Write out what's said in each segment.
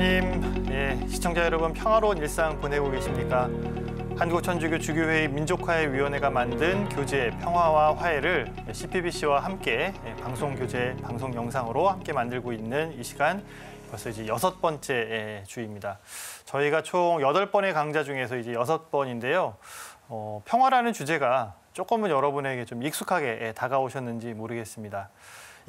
목사님, 예, 시청자 여러분 평화로운 일상 보내고 계십니까? 한국천주교 주교회의 민족화의 위원회가 만든 교재 평화와 화해를 CPBC와 함께 예, 방송 교재, 방송 영상으로 함께 만들고 있는 이 시간 벌써 이제 여섯 번째 예, 주입니다. 저희가 총 여덟 번의 강좌 중에서 이제 여섯 번인데요. 어, 평화라는 주제가 조금은 여러분에게 좀 익숙하게 예, 다가오셨는지 모르겠습니다.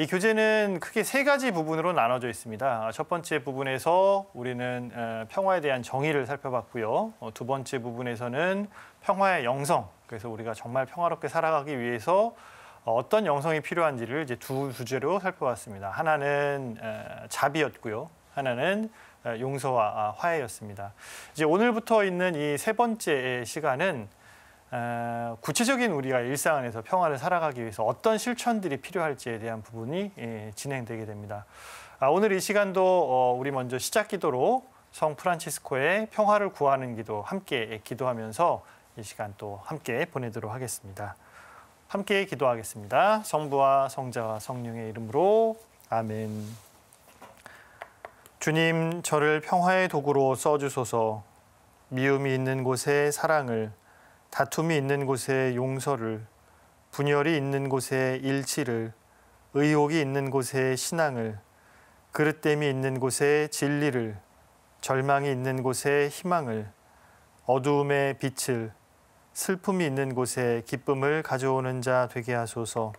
이 교재는 크게 세 가지 부분으로 나눠져 있습니다. 첫 번째 부분에서 우리는 평화에 대한 정의를 살펴봤고요. 어, 두 번째 부분에서는 평화의 영성, 그래서 우리가 정말 평화롭게 살아가기 위해서 어떤 영성이 필요한지를 이제 두 주제로 살펴봤습니다. 하나는 자비였고요. 하나는 용서와 아, 화해였습니다. 이제 오늘부터 있는 이 세 번째 시간은 구체적인 우리가 일상 안에서 평화를 살아가기 위해서 어떤 실천들이 필요할지에 대한 부분이 예, 진행되게 됩니다. 아, 오늘 이 시간도 어, 우리 먼저 시작 기도로 성 프란치스코의 평화를 구하는 기도 함께 기도하면서 이 시간 또 함께 보내도록 하겠습니다. 함께 기도하겠습니다. 성부와 성자와 성령의 이름으로 아멘. 주님, 저를 평화의 도구로 써주소서. 미움이 있는 곳에 사랑을 다툼이 있는 곳에 용서를, 분열이 있는 곳에 일치를, 의혹이 있는 곳에 신앙을, 그릇됨이 있는 곳에 진리를, 절망이 있는 곳에 희망을, 어두움에 빛을, 슬픔이 있는 곳에 기쁨을 가져오는 자 되게 하소서.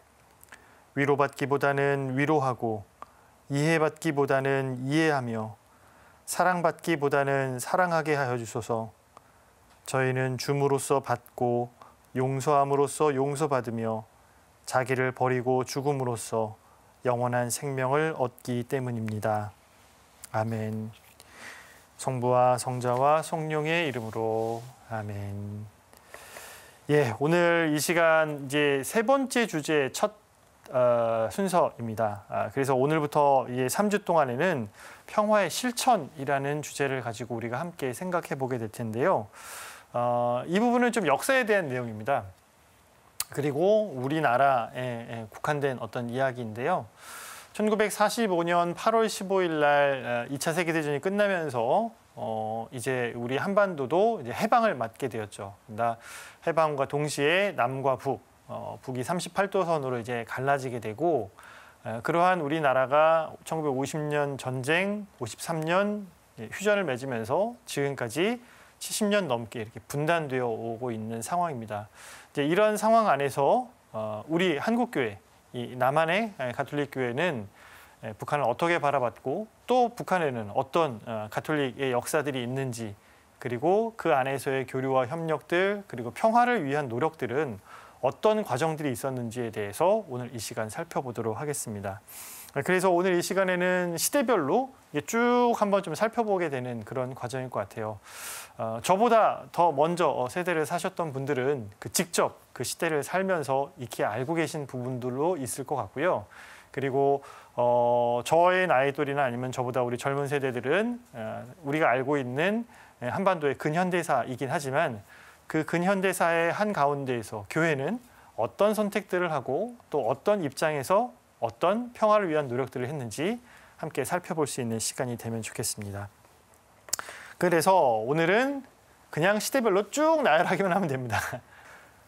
위로받기보다는 위로하고, 이해받기보다는 이해하며, 사랑받기보다는 사랑하게 하여 주소서. 저희는 줌으로써 받고 용서함으로써 용서받으며 자기를 버리고 죽음으로써 영원한 생명을 얻기 때문입니다. 아멘. 성부와 성자와 성령의 이름으로 아멘. 예, 오늘 이 시간 이제 세 번째 주제 첫 어, 순서입니다. 아, 그래서 오늘부터 이제 3주 동안에는 평화의 실천이라는 주제를 가지고 우리가 함께 생각해 보게 될 텐데요. 어, 이 부분은 좀 역사에 대한 내용입니다. 그리고 우리나라에 국한된 어떤 이야기인데요. 1945년 8월 15일 날 2차 어, 세계대전이 끝나면서 어, 이제 우리 한반도도 이제 해방을 맞게 되었죠. 그러니까 해방과 동시에 남과 북, 어, 북이 38도 선으로 이제 갈라지게 되고 그러한 우리나라가 1950년 전쟁, 53년 예, 휴전을 맺으면서 지금까지 70년 넘게 이렇게 분단되어 오고 있는 상황입니다. 이제 이런 상황 안에서 어, 우리 한국 교회, 이 남한의 가톨릭 교회는 북한을 어떻게 바라봤고 또 북한에는 어떤 어, 가톨릭의 역사들이 있는지 그리고 그 안에서의 교류와 협력들 그리고 평화를 위한 노력들은 어떤 과정들이 있었는지에 대해서 오늘 이 시간 살펴보도록 하겠습니다. 아, 그래서 오늘 이 시간에는 시대별로 쭉 한번 좀 살펴보게 되는 그런 과정일 것 같아요. 어, 저보다 더 먼저 어, 세대를 사셨던 분들은 그 직접 그 시대를 살면서 익히 알고 계신 부분들로 있을 것 같고요. 그리고 어, 저의 나이돌이나 아니면 저보다 우리 젊은 세대들은 어, 우리가 알고 있는 예, 한반도의 근현대사이긴 하지만 그 근현대사의 한 가운데에서 교회는 어떤 선택들을 하고 또 어떤 입장에서 어떤 평화를 위한 노력들을 했는지 함께 살펴볼 수 있는 시간이 되면 좋겠습니다. 그래서 오늘은 그냥 시대별로 쭉 나열하기만 하면 됩니다.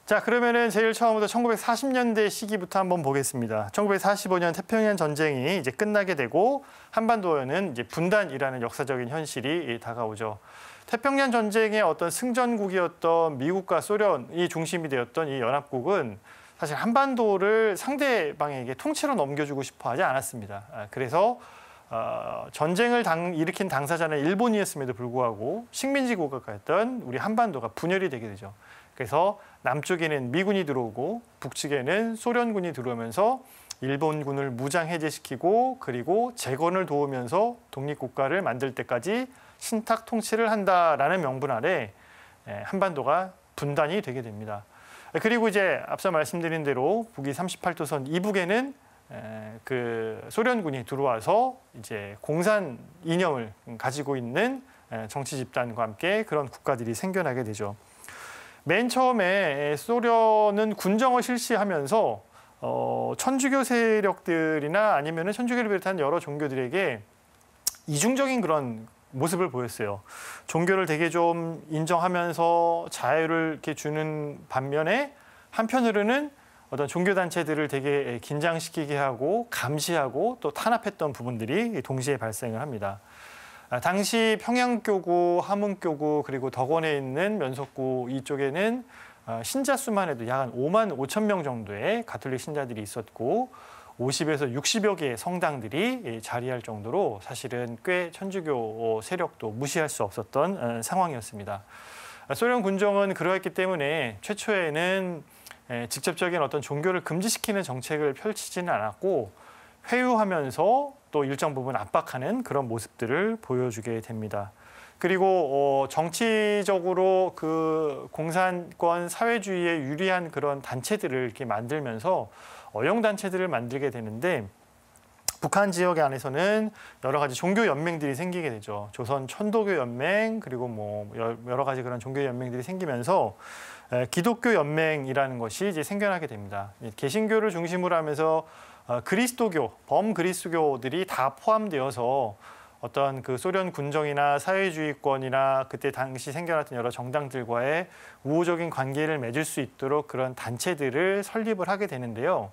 자, 그러면은 제일 처음부터 1940년대 시기부터 한번 보겠습니다. 1945년 태평양 전쟁이 이제 끝나게 되고 한반도에는 이제 분단이라는 역사적인 현실이 다가오죠. 태평양 전쟁의 어떤 승전국이었던 미국과 소련이 중심이 되었던 이 연합국은 사실 한반도를 상대방에게 통째로 넘겨주고 싶어 하지 않았습니다. 아, 그래서 어, 전쟁을 당, 일으킨 당사자는 일본이었음에도 불구하고 식민지 국가였던 우리 한반도가 분열이 되게 되죠. 그래서 남쪽에는 미군이 들어오고 북측에는 소련군이 들어오면서 일본군을 무장 해제시키고 그리고 재건을 도우면서 독립국가를 만들 때까지 신탁 통치를 한다라는 명분 아래 예, 한반도가 분단이 되게 됩니다. 네, 그리고 이제 앞서 말씀드린 대로 북위 38도선 이북에는 그 소련군이 들어와서 이제 공산 이념을 가지고 있는 정치 집단과 함께 그런 국가들이 생겨나게 되죠. 맨 처음에 소련은 군정을 실시하면서 어, 천주교 세력들이나 아니면 천주교를 비롯한 여러 종교들에게 이중적인 그런 모습을 보였어요. 종교를 되게 좀 인정하면서 자유를 이렇게 주는 반면에 한편으로는 어떤 종교 단체들을 되게 긴장시키게 하고 감시하고 또 탄압했던 부분들이 동시에 발생을 합니다. 아, 당시 평양교구, 함흥교구 그리고 덕원에 있는 면석구 이쪽에는 아, 신자 수만 해도 약 한 5만 5천 명 정도의 가톨릭 신자들이 있었고 50에서 60여 개의 성당들이 예, 자리할 정도로 사실은 꽤 천주교 어, 세력도 무시할 수 없었던 어, 상황이었습니다. 아, 소련 군정은 그러했기 때문에 최초에는 예, 직접적인 어떤 종교를 금지시키는 정책을 펼치지는 않았고 회유하면서 또 일정 부분 압박하는 그런 모습들을 보여주게 됩니다. 그리고 어, 정치적으로 그 공산권 사회주의에 유리한 그런 단체들을 이렇게 만들면서 어영단체들을 만들게 되는데 북한 지역 에 안에서는 여러 가지 종교 연맹들이 생기게 되죠. 조선 천도교 연맹 그리고 뭐 여러 가지 그런 종교 연맹들이 생기면서 기독교 연맹이라는 것이 이제 생겨나게 됩니다. 개신교를 중심으로 하면서 어, 그리스도교, 범그리스도교들이 다 포함되어서 어떤 그 소련 군정이나 사회주의권이나 그때 당시 생겨났던 여러 정당들과의 우호적인 관계를 맺을 수 있도록 그런 단체들을 설립을 하게 되는데요.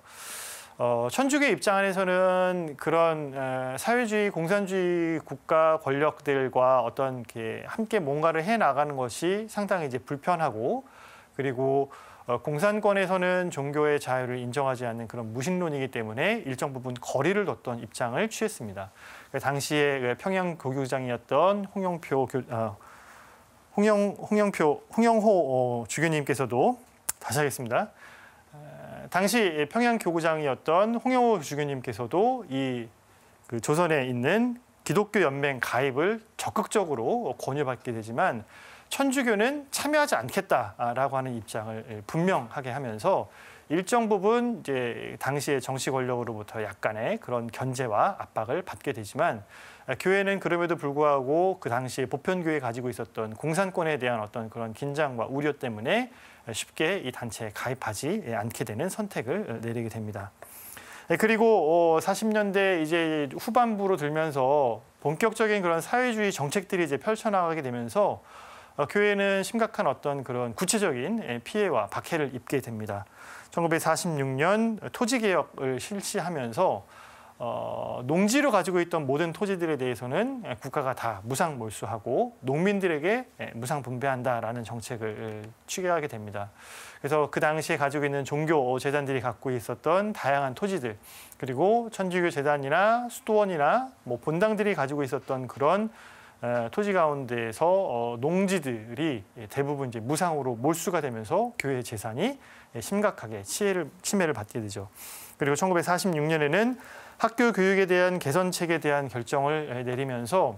어, 천주교 입장 안에서는 그런 에, 사회주의, 공산주의 국가 권력들과 어떤 이렇게 함께 뭔가를 해 나가는 것이 상당히 이제 불편하고 그리고 어, 공산권에서는 종교의 자유를 인정하지 않는 그런 무신론이기 때문에 일정 부분 거리를 뒀던 입장을 취했습니다. 그 당시에 그 평양 교구장이었던 홍영표 교, 아, 홍영 홍영표 홍영호 어, 주교님께서도 다시 하겠습니다. 당시 평양 교구장이었던 홍영호 주교님께서도 이그 조선에 있는 기독교 연맹 가입을 적극적으로 권유받게 되지만 천주교는 참여하지 않겠다라고 하는 입장을 분명하게 하면서 일정 부분 이제 당시의 정치 권력으로부터 약간의 그런 견제와 압박을 받게 되지만 아, 교회는 그럼에도 불구하고 그 당시 에 보편교회 가지고 있었던 공산권에 대한 어떤 그런 긴장과 우려 때문에 쉽게 이 단체에 가입하지 않게 되는 선택을 내리게 됩니다. 네, 그리고 40년대 어, 이제 후반부로 들면서 본격적인 그런 사회주의 정책들이 이제 펼쳐나가게 되면서 어, 교회는 심각한 어떤 그런 구체적인 예, 피해와 박해를 입게 됩니다. 1946년 토지 개혁을 실시하면서 어, 농지를 가지고 있던 모든 토지들에 대해서는 예, 국가가 다 무상 몰수하고 농민들에게 예, 무상 분배한다라는 정책을 취하게 됩니다. 그래서 그 당시에 가지고 있는 종교 재단들이 갖고 있었던 다양한 토지들 그리고 천주교 재단이나 수도원이나 뭐 본당들이 가지고 있었던 그런 어, 토지 가운데에서 어, 농지들이 대부분 이제 무상으로 몰수가 되면서 교회 재산이 예, 심각하게 치해를, 침해를 받게 되죠. 그리고 1946년에는 학교 교육에 대한 개선책에 대한 결정을 예, 내리면서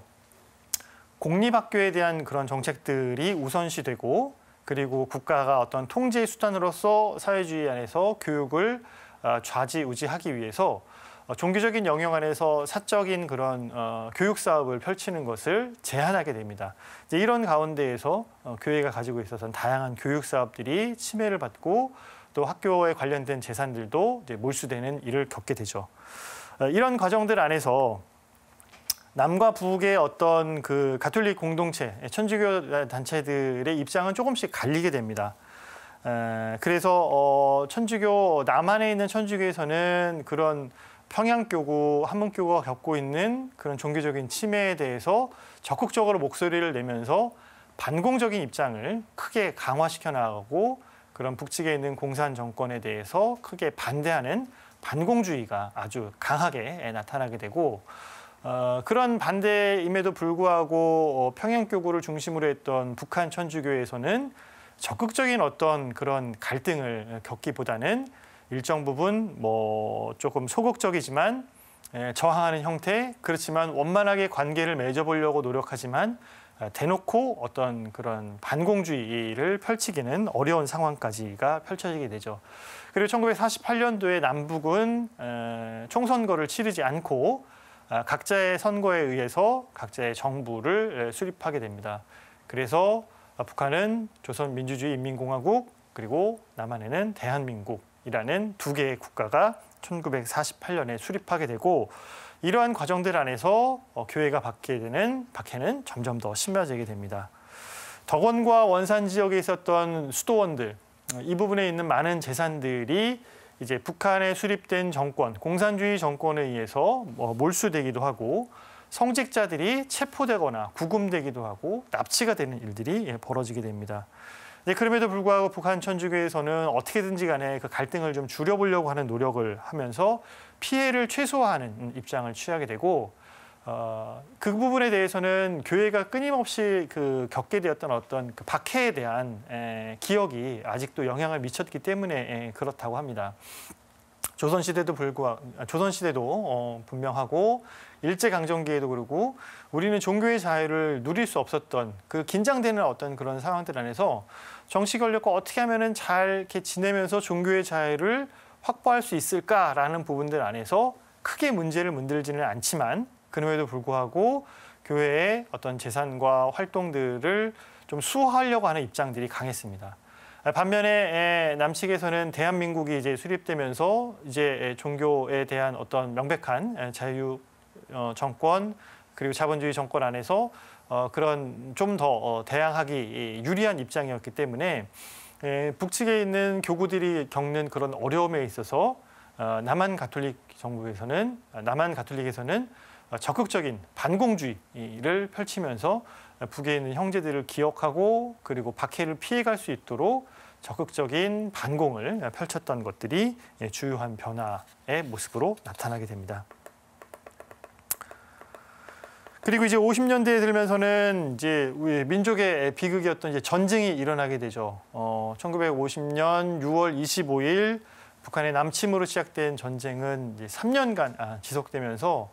공립학교에 대한 그런 정책들이 우선시되고 그리고 국가가 어떤 통제 수단으로서 사회주의 안에서 교육을 아, 좌지우지하기 위해서 어, 종교적인 영역 안에서 사적인 그런 어, 교육 사업을 펼치는 것을 제한하게 됩니다. 이제 이런 가운데에서 어, 교회가 가지고 있어서 다양한 교육 사업들이 침해를 받고 또 학교에 관련된 재산들도 이제 몰수되는 일을 겪게 되죠. 이런 과정들 안에서 남과 북의 어떤 그 가톨릭 공동체, 예, 천주교 단체들의 입장은 조금씩 갈리게 됩니다. 그래서 천주교 남한에 있는 천주교에서는 그런 평양교구, 한문교구가 겪고 있는 그런 종교적인 침해에 대해서 적극적으로 목소리를 내면서 반공적인 입장을 크게 강화시켜 나가고 그런 북측에 있는 공산 정권에 대해서 크게 반대하는 반공주의가 아주 강하게 나타나게 되고 어, 그런 반대임에도 불구하고 어, 평양교구를 중심으로 했던 북한 천주교에서는 적극적인 어떤 그런 갈등을 겪기보다는 일정 부분 뭐 조금 소극적이지만 예, 저항하는 형태 그렇지만 원만하게 관계를 맺어보려고 노력하지만 아, 대놓고 어떤 그런 반공주의를 펼치기는 어려운 상황까지가 펼쳐지게 되죠. 그리고 1948년도에 남북은 총선거를 치르지 않고 아, 각자의 선거에 의해서 각자의 정부를 수립하게 됩니다. 그래서 북한은 조선민주주의인민공화국 그리고 남한에는 대한민국 이라는 두 개의 국가가 1948년에 수립하게 되고 이러한 과정들 안에서 어, 교회가 받게 되는 박해는 점점 더 심화되게 됩니다. 덕원과 원산 지역에 있었던 수도원들 어, 이 부분에 있는 많은 재산들이 이제 북한에 수립된 정권 공산주의 정권에 의해서 어, 몰수되기도 하고 성직자들이 체포되거나 구금되기도 하고 납치가 되는 일들이 예, 벌어지게 됩니다. 네, 그럼에도 불구하고 북한 천주교에서는 어떻게든지 간에 그 갈등을 좀 줄여보려고 하는 노력을 하면서 피해를 최소화하는 입장을 취하게 되고 어, 그 부분에 대해서는 교회가 끊임없이 그 겪게 되었던 어떤 그 박해에 대한 에, 예, 기억이 아직도 영향을 미쳤기 때문에 에, 예, 그렇다고 합니다. 조선 시대도 불구 아, 조선 시대도 어, 분명하고 일제 강점기에도 그러고 우리는 종교의 자유를 누릴 수 없었던 그 긴장되는 어떤 그런 상황들 안에서 정치 권력과 어떻게 하면은 잘 이렇게 지내면서 종교의 자유를 확보할 수 있을까라는 부분들 안에서 크게 문제를 만들지는 않지만 그럼에도 불구하고 교회의 어떤 재산과 활동들을 좀 수호하려고 하는 입장들이 강했습니다. 아, 반면에 남측에서는 대한민국이 이제 수립되면서 이제 종교에 대한 어떤 명백한 자유 어, 정권 그리고 자본주의 정권 안에서 어, 그런 좀더 어, 대항하기 유리한 입장이었기 때문에 에, 예, 북측에 있는 교구들이 겪는 그런 어려움에 있어서 어, 남한 가톨릭 정부에서는 어, 남한 가톨릭에서는 어, 적극적인 반공주의를 펼치면서 북에 있는 형제들을 기억하고 그리고 박해를 피해갈 수 있도록 적극적인 반공을 펼쳤던 것들이 예, 주요한 변화의 모습으로 나타나게 됩니다. 그리고 이제 50년대에 들면서는 이제 우리 민족의 비극이었던 이제 전쟁이 일어나게 되죠. 어, 1950년 6월 25일 북한의 남침으로 시작된 전쟁은 이제 3년간 아, 지속되면서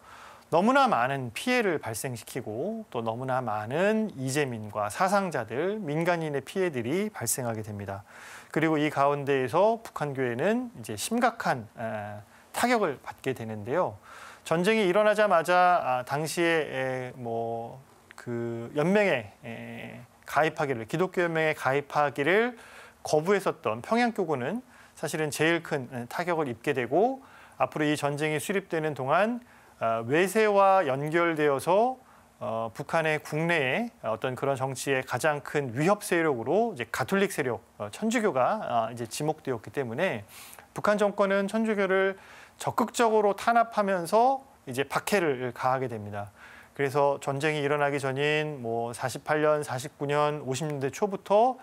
너무나 많은 피해를 발생시키고 또 너무나 많은 이재민과 사상자들, 민간인의 피해들이 발생하게 됩니다. 그리고 이 가운데에서 북한 교회는 이제 심각한 에, 타격을 받게 되는데요. 전쟁이 일어나자마자 아, 당시에 뭐 그 연맹에 가입하기를 기독교 연맹에 가입하기를 거부했었던 평양 교구는 사실은 제일 큰 음, 타격을 입게 되고 앞으로 이 전쟁이 수립되는 동안 아, 외세와 연결되어서 어, 북한의 국내에 어떤 그런 정치의 가장 큰 위협 세력으로 이제 가톨릭 세력 어, 천주교가 아, 이제 지목되었기 때문에 북한 정권은 천주교를 적극적으로 탄압하면서 이제 박해를 가하게 됩니다. 그래서 전쟁이 일어나기 전인 뭐 48년, 49년, 50년대 초부터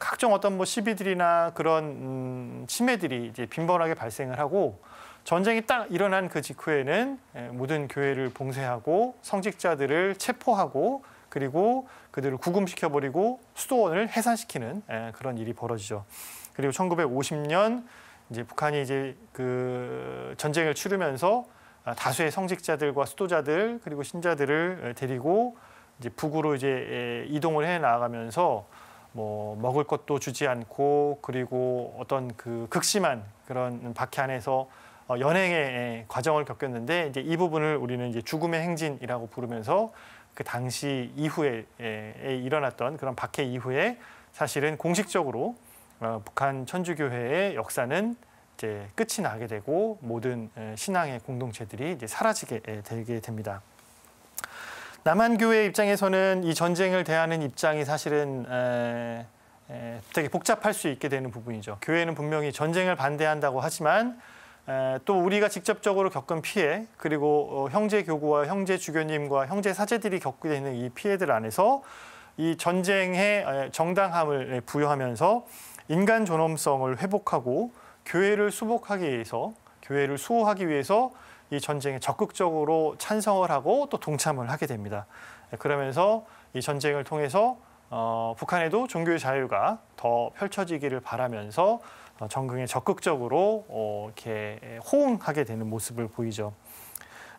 각종 어떤 뭐 시비들이나 그런 음, 침해들이 이제 빈번하게 발생을 하고 전쟁이 딱 일어난 그 직후에는 모든 교회를 봉쇄하고 성직자들을 체포하고 그리고 그들을 구금시켜 버리고 수도원을 해산시키는 그런 일이 벌어지죠. 그리고 1950년 이제 북한이 이제 그 전쟁을 치르면서 아, 다수의 성직자들과 수도자들 그리고 신자들을 데리고 이제 북으로 이제 이동을 해 나가면서 뭐 먹을 것도 주지 않고 그리고 어떤 그 극심한 그런 박해 안에서 어, 연행의 과정을 겪었는데 이제 이 부분을 우리는 이제 죽음의 행진이라고 부르면서 그 당시 이후에 일어났던 그런 박해 이후에 사실은 공식적으로 어, 북한 천주교회의 역사는 이제 끝이 나게 되고 모든 신앙의 공동체들이 이제 사라지게 되게 됩니다. 남한 교회 입장에서는 이 전쟁을 대하는 입장이 사실은 에, 에, 되게 복잡할 수 있게 되는 부분이죠. 교회는 분명히 전쟁을 반대한다고 하지만 에, 또 우리가 직접적으로 겪은 피해 그리고 어, 형제 교구와 형제 주교님과 형제 사제들이 겪게 되는 이 피해들 안에서 이 전쟁의 정당함을 부여하면서 인간 존엄성을 회복하고 교회를 수복하기 위해서 교회를 수호하기 위해서 이 전쟁에 적극적으로 찬성을 하고 또 동참을 하게 됩니다. 네, 그러면서 이 전쟁을 통해서 어, 북한에도 종교의 자유가 더 펼쳐지기를 바라면서 어, 정경에 적극적으로 어, 이렇게 호응하게 되는 모습을 보이죠.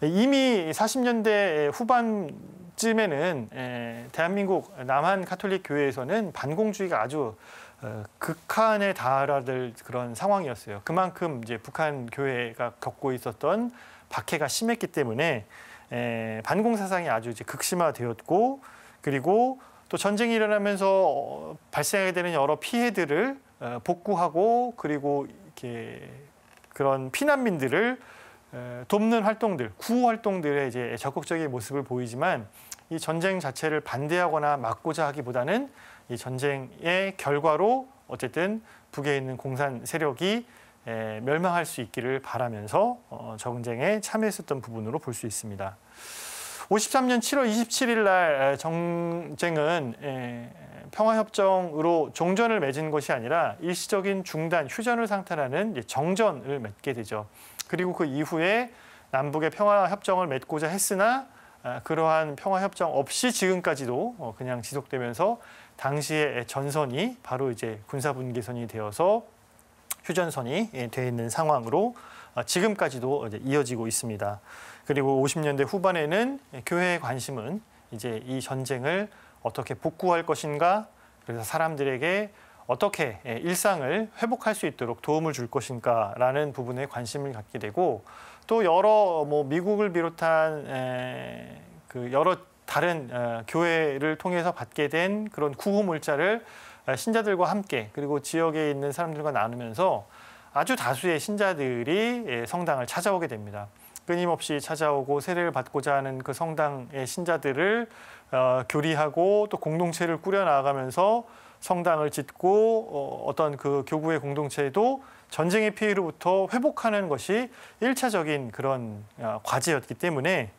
네, 이미 40년대 후반쯤에는 에, 예, 대한민국 남한 카톨릭 교회에서는 반공주의가 아주 어, 극한에 달아들 그런 상황이었어요. 그만큼 이제 북한 교회가 겪고 있었던 박해가 심했기 때문에 에, 반공 사상이 아주 이제 극심화되었고 그리고 또 전쟁이 일어나면서 어, 발생하게 되는 여러 피해들을 어, 복구하고 그리고 이렇게 그런 피난민들을 돕는 활동들, 구호 활동들의 이제 적극적인 모습을 보이지만 이 전쟁 자체를 반대하거나 막고자 하기보다는 이 전쟁의 결과로 어쨌든 북에 있는 공산 세력이 멸망할 수 있기를 바라면서 정쟁에 어, 참여했었던 부분으로 볼 수 있습니다. 53년 7월 27일 날 정쟁은 평화협정으로 종전을 맺은 것이 아니라 일시적인 중단, 휴전을 상탈하는 정전을 맺게 되죠. 그리고 그 이후에 남북의 평화협정을 맺고자 했으나 아, 그러한 평화협정 없이 지금까지도 어, 그냥 지속되면서 당시의 전선이 바로 이제 군사분계선이 되어서 휴전선이 되어 예, 있는 상황으로 아, 지금까지도 이어지고 있습니다. 그리고 50년대 후반에는 교회의 관심은 이제 이 전쟁을 어떻게 복구할 것인가, 그래서 사람들에게 어떻게 예, 일상을 회복할 수 있도록 도움을 줄 것인가라는 부분에 관심을 갖게 되고 또 여러 뭐 미국을 비롯한 그 여러 다른 어, 교회를 통해서 받게 된 그런 구호 물자를 어, 신자들과 함께 그리고 지역에 있는 사람들과 나누면서 아주 다수의 신자들이 예, 성당을 찾아오게 됩니다. 끊임없이 찾아오고 세례를 받고자 하는 그 성당의 신자들을 어, 교리하고 또 공동체를 꾸려나가면서 성당을 짓고 어떤 그 교구의 공동체도 전쟁의 피해로부터 회복하는 것이 일차적인 그런 과제였기 때문에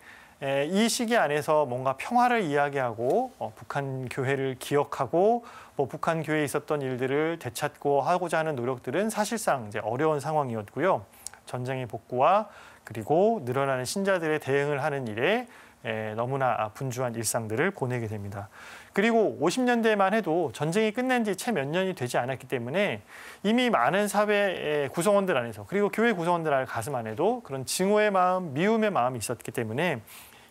이 시기 안에서 뭔가 평화를 이야기하고 어, 북한 교회를 기억하고 뭐 북한 교회에 있었던 일들을 되찾고 하고자 하는 노력들은 사실상 이제 어려운 상황이었고요. 전쟁의 복구와 그리고 늘어나는 신자들의 대응을 하는 일에 에, 너무나 분주한 일상들을 보내게 됩니다. 그리고 50년대만 해도 전쟁이 끝난 지 채 몇 년이 되지 않았기 때문에 이미 많은 사회 구성원들 안에서 그리고 교회 구성원들 가슴 안에도 그런 증오의 마음, 미움의 마음이 있었기 때문에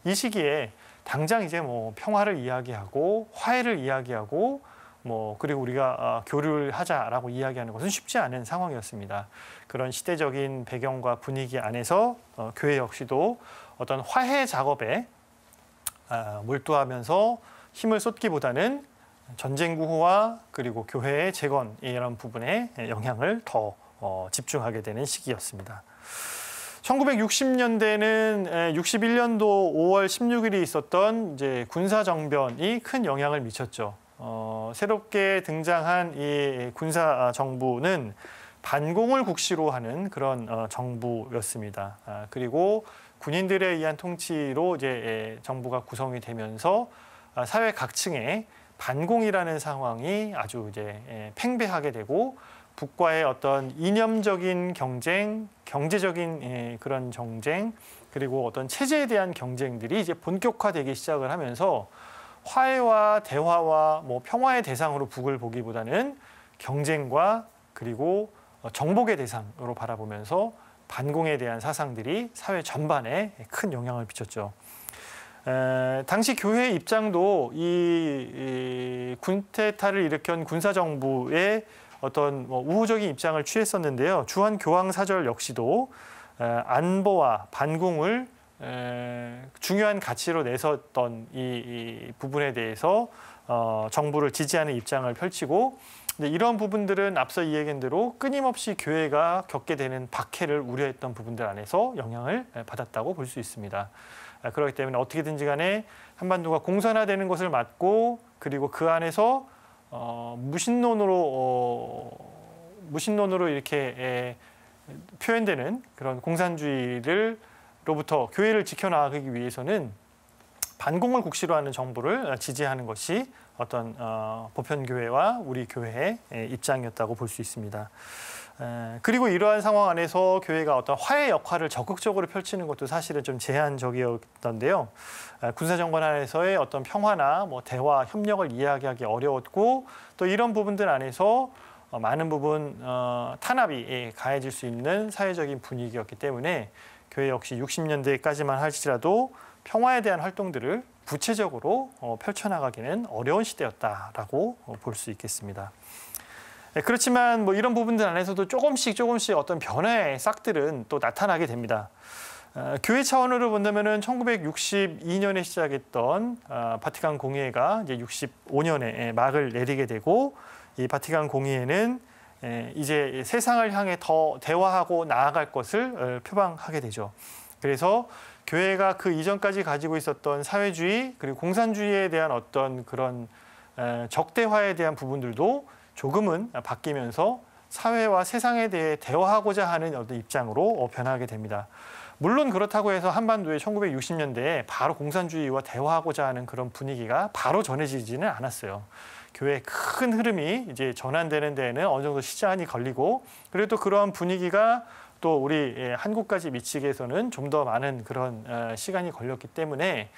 이 시기에 당장 이제 뭐 평화를 이야기하고 화해를 이야기하고 뭐 그리고 우리가 아, 교류를 하자라고 이야기하는 것은 쉽지 않은 상황이었습니다. 그런 시대적인 배경과 분위기 안에서 어, 교회 역시도 어떤 화해 작업에 아, 몰두하면서 힘을 쏟기보다는 전쟁 구호와 그리고 교회의 재건 이런 부분에 영향을 더 어, 집중하게 되는 시기였습니다. 1960년대는 61년도 5월 16일이 있었던 이제 군사 정변이 큰 영향을 미쳤죠. 어, 새롭게 등장한 이 군사 아, 정부는 반공을 국시로 하는 그런 어, 정부였습니다. 아, 그리고 군인들에 의한 통치로 이제 정부가 구성이 되면서 아, 사회 각층에 반공이라는 상황이 아주 이제 팽배하게 되고 북과의 어떤 이념적인 경쟁, 경제적인 예, 그런 경쟁, 그리고 어떤 체제에 대한 경쟁들이 이제 본격화되기 시작을 하면서 화해와 대화와 뭐 평화의 대상으로 북을 보기보다는 경쟁과 그리고 어, 정복의 대상으로 바라보면서 반공에 대한 사상들이 사회 전반에 큰 영향을 미쳤죠. 에, 당시 교회 입장도 이, 이 군테타를 일으킨 군사정부의 어떤 뭐 우호적인 입장을 취했었는데요. 주한 교황 사절 역시도 안보와 반공을 중요한 가치로 내섰던 이, 부분에 대해서 어, 정부를 지지하는 입장을 펼치고 이런 부분들은 앞서 이야기한 대로 끊임없이 교회가 겪게 되는 박해를 우려했던 부분들 안에서 영향을 받았다고 볼 수 있습니다. 그렇기 때문에 어떻게든지 간에 한반도가 공산화되는 것을 막고 그리고 그 안에서 어, 무신론으로 어, 무신론으로 이렇게 에, 예, 표현되는 그런 공산주의를로부터 교회를 지켜나가기 위해서는 반공을 국시로 하는 정부를 지지하는 것이 어떤 어, 보편교회와 우리 교회의 입장이었다고 볼 수 있습니다. 예, 그리고 이러한 상황 안에서 교회가 어떤 화해 역할을 적극적으로 펼치는 것도 사실은 좀 제한적이었던데요. 예, 군사정권 안에서의 어떤 평화나 뭐 대화, 협력을 이야기하기 어려웠고 또 이런 부분들 안에서 어, 많은 부분 어, 탄압이 예, 가해질 수 있는 사회적인 분위기였기 때문에 교회 역시 60년대까지만 할지라도 평화에 대한 활동들을 구체적으로 어, 펼쳐나가기는 어려운 시대였다라볼수 있겠습니다. 네, 그렇지만 뭐 이런 부분들 안에서도 조금씩 조금씩 어떤 변화의 싹들은 또 나타나게 됩니다. 어, 교회 차원으로 본다면 1962년에 시작했던 어, 바티칸 공의회가 이제 65년에 예, 막을 내리게 되고 이 바티칸 공의회는 예, 이제 세상을 향해 더 대화하고 나아갈 것을 어, 표방하게 되죠. 그래서 교회가 그 이전까지 가지고 있었던 사회주의 그리고 공산주의에 대한 어떤 그런 적대화에 대한 부분들도 조금은 바뀌면서 사회와 세상에 대해 대화하고자 하는 어떤 입장으로 어, 변화하게 됩니다. 물론 그렇다고 해서 한반도에 1960년대에 바로 공산주의와 대화하고자 하는 그런 분위기가 바로 전해지지는 않았어요. 교회의 큰 흐름이 이제 전환되는 데에는 어느 정도 시간이 걸리고 그래도 그러한 분위기가 또 우리 예, 한국까지 미치게 해서는 좀 더 많은 그런 어, 시간이 걸렸기 때문에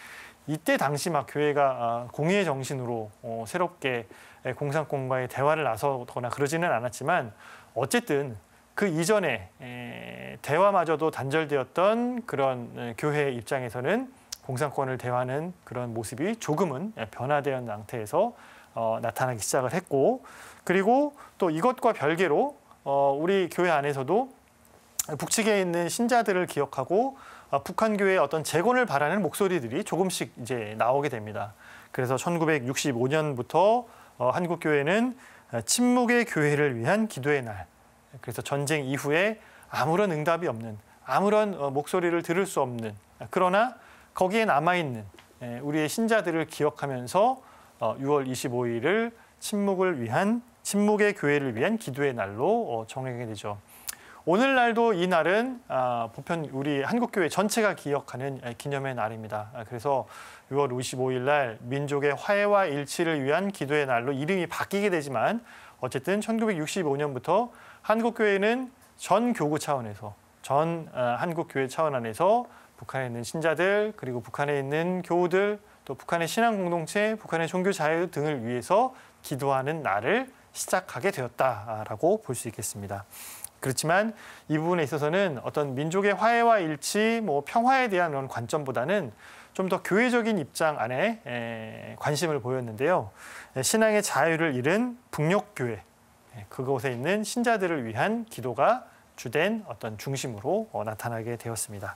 이때 당시 막 교회가 아, 공의의 정신으로 어, 새롭게 예, 공산권과의 대화를 나서거나 그러지는 않았지만 어쨌든 그 이전에 예, 대화마저도 단절되었던 그런 예, 교회 입장에서는 공산권을 대하는 그런 모습이 조금은 변화된었 상태에서 어, 나타나기 시작을 했고 그리고 또 이것과 별개로 어, 우리 교회 안에서도 북측에 있는 신자들을 기억하고 어, 북한 교회의 어떤 재건을 바라는 목소리들이 조금씩 이제 나오게 됩니다. 그래서 1965년부터 어, 한국 교회는 어, 침묵의 교회를 위한 기도의 날. 그래서 전쟁 이후에 아무런 응답이 없는, 아무런 어, 목소리를 들을 수 없는, 그러나 거기에 남아있는 예, 우리의 신자들을 기억하면서 6월 25일을 침묵을 위한, 침묵의 교회를 위한 기도의 날로 정하게 되죠. 오늘날도 이 날은 아, 보편 우리 한국교회 전체가 기억하는 예, 기념의 날입니다. 아, 그래서 6월 25일 날 민족의 화해와 일치를 위한 기도의 날로 이름이 바뀌게 되지만 어쨌든 1965년부터 한국교회는 전 교구 차원에서 전 아, 한국교회 차원 안에서 북한에 있는 신자들 그리고 북한에 있는 교우들 또 북한의 신앙 공동체, 북한의 종교 자유 등을 위해서 기도하는 날을 시작하게 되었다라고 볼 수 있겠습니다. 그렇지만 이 부분에 있어서는 어떤 민족의 화해와 일치, 뭐 평화에 대한 그런 관점보다는 좀 더 교회적인 입장 안에 에, 관심을 보였는데요. 신앙의 자유를 잃은 북녘교회, 그곳에 있는 신자들을 위한 기도가 주된 어떤 중심으로 어, 나타나게 되었습니다.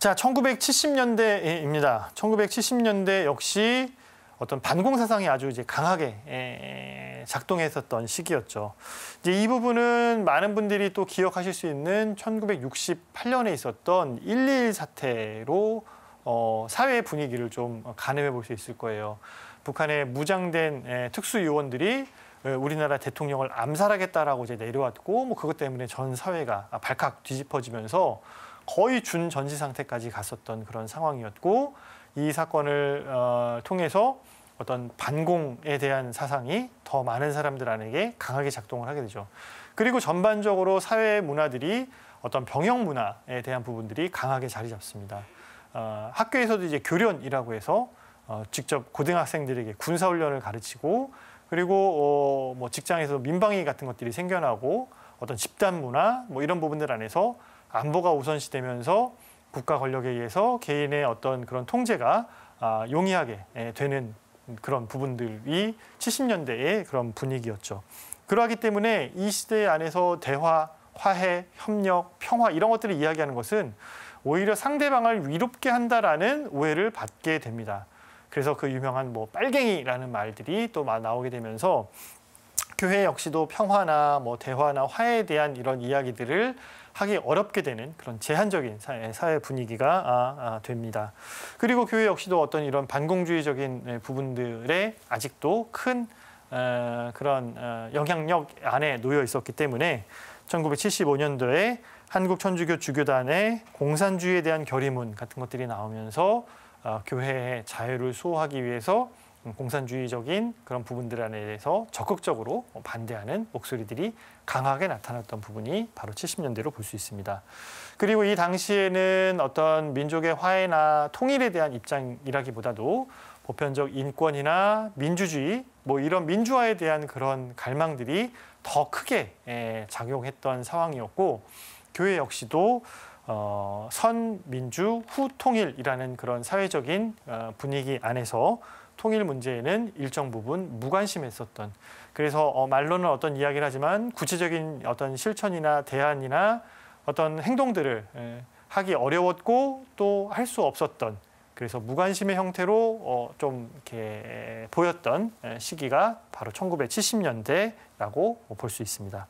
자, 1970년대입니다. 1970년대 역시 어떤 반공 사상이 아주 이제 강하게 예, 예, 작동했었던 시기였죠. 이제 이 부분은 많은 분들이 또 기억하실 수 있는 1968년에 있었던 1.1 사태로 어, 사회 분위기를 좀 가늠해 볼 수 있을 거예요. 북한의 무장된 예, 특수 요원들이 어, 우리나라 대통령을 암살하겠다라고 이제 내려왔고 뭐 그것 때문에 전 사회가 발칵 뒤집어지면서 거의 준 전시 상태까지 갔었던 그런 상황이었고 이 사건을 어, 통해서 어떤 반공에 대한 사상이 더 많은 사람들에게 강하게 작동을 하게 되죠. 그리고 전반적으로 사회 문화들이 어떤 병역 문화에 대한 부분들이 강하게 자리 잡습니다. 어, 학교에서도 이제 교련이라고 해서 어, 직접 고등학생들에게 군사훈련을 가르치고 그리고 어, 뭐 직장에서 민방위 같은 것들이 생겨나고 어떤 집단 문화 뭐 이런 부분들 안에서 안보가 우선시되면서 국가 권력에 의해서 개인의 어떤 그런 통제가 아, 용이하게 예, 되는 그런 부분들이 70년대의 그런 분위기였죠. 그러하기 때문에 이 시대 안에서 대화, 화해, 협력, 평화 이런 것들을 이야기하는 것은 오히려 상대방을 위롭게 한다라는 오해를 받게 됩니다. 그래서 그 유명한 뭐 빨갱이라는 말들이 또 나오게 되면서 교회 역시도 평화나 뭐 대화나 화해에 대한 이런 이야기들을 하기 어렵게 되는 그런 제한적인 사회, 예, 사회 분위기가 아, 아, 됩니다. 그리고 교회 역시도 어떤 이런 반공주의적인 예, 부분들에 아직도 큰 어, 그런 어, 영향력 안에 놓여 있었기 때문에 1975년도에 한국 천주교 주교단의 공산주의에 대한 결의문 같은 것들이 나오면서 어, 교회의 자유를 수호하기 위해서 음, 공산주의적인 그런 부분들 안에 대해서 적극적으로 반대하는 목소리들이 강하게 나타났던 부분이 바로 70년대로 볼 수 있습니다. 그리고 이 당시에는 어떤 민족의 화해나 통일에 대한 입장이라기보다도 보편적 인권이나 민주주의 뭐 이런 민주화에 대한 그런 갈망들이 더 크게 예, 작용했던 상황이었고 교회 역시도 어, 선민주 후통일이라는 그런 사회적인 어, 분위기 안에서 통일 문제에는 일정 부분 무관심했었던 그래서 어, 말로는 어떤 이야기를 하지만 구체적인 어떤 실천이나 대안이나 어떤 행동들을 예, 하기 어려웠고 또 할 수 없었던 그래서 무관심의 형태로 어, 좀 이렇게 보였던 예, 시기가 바로 1970년대라고 볼 수 있습니다.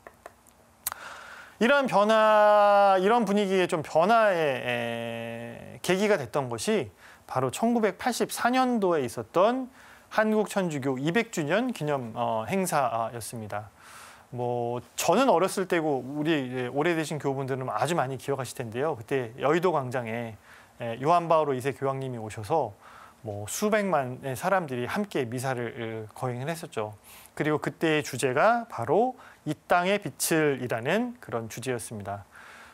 이런 변화, 이런 분위기의 좀 변화의 에, 계기가 됐던 것이 바로 1984년도에 있었던 한국 천주교 200주년 기념 어, 행사였습니다. 뭐 저는 어렸을 때고 우리 오래되신 교우분들은 아주 많이 기억하실 텐데요. 그때 여의도 광장에 예, 요한 바오로 2세 교황님이 오셔서 뭐 수백만의 예, 사람들이 함께 미사를 어, 거행을 했었죠. 그리고 그때의 주제가 바로 이 땅의 빛을이라는 그런 주제였습니다.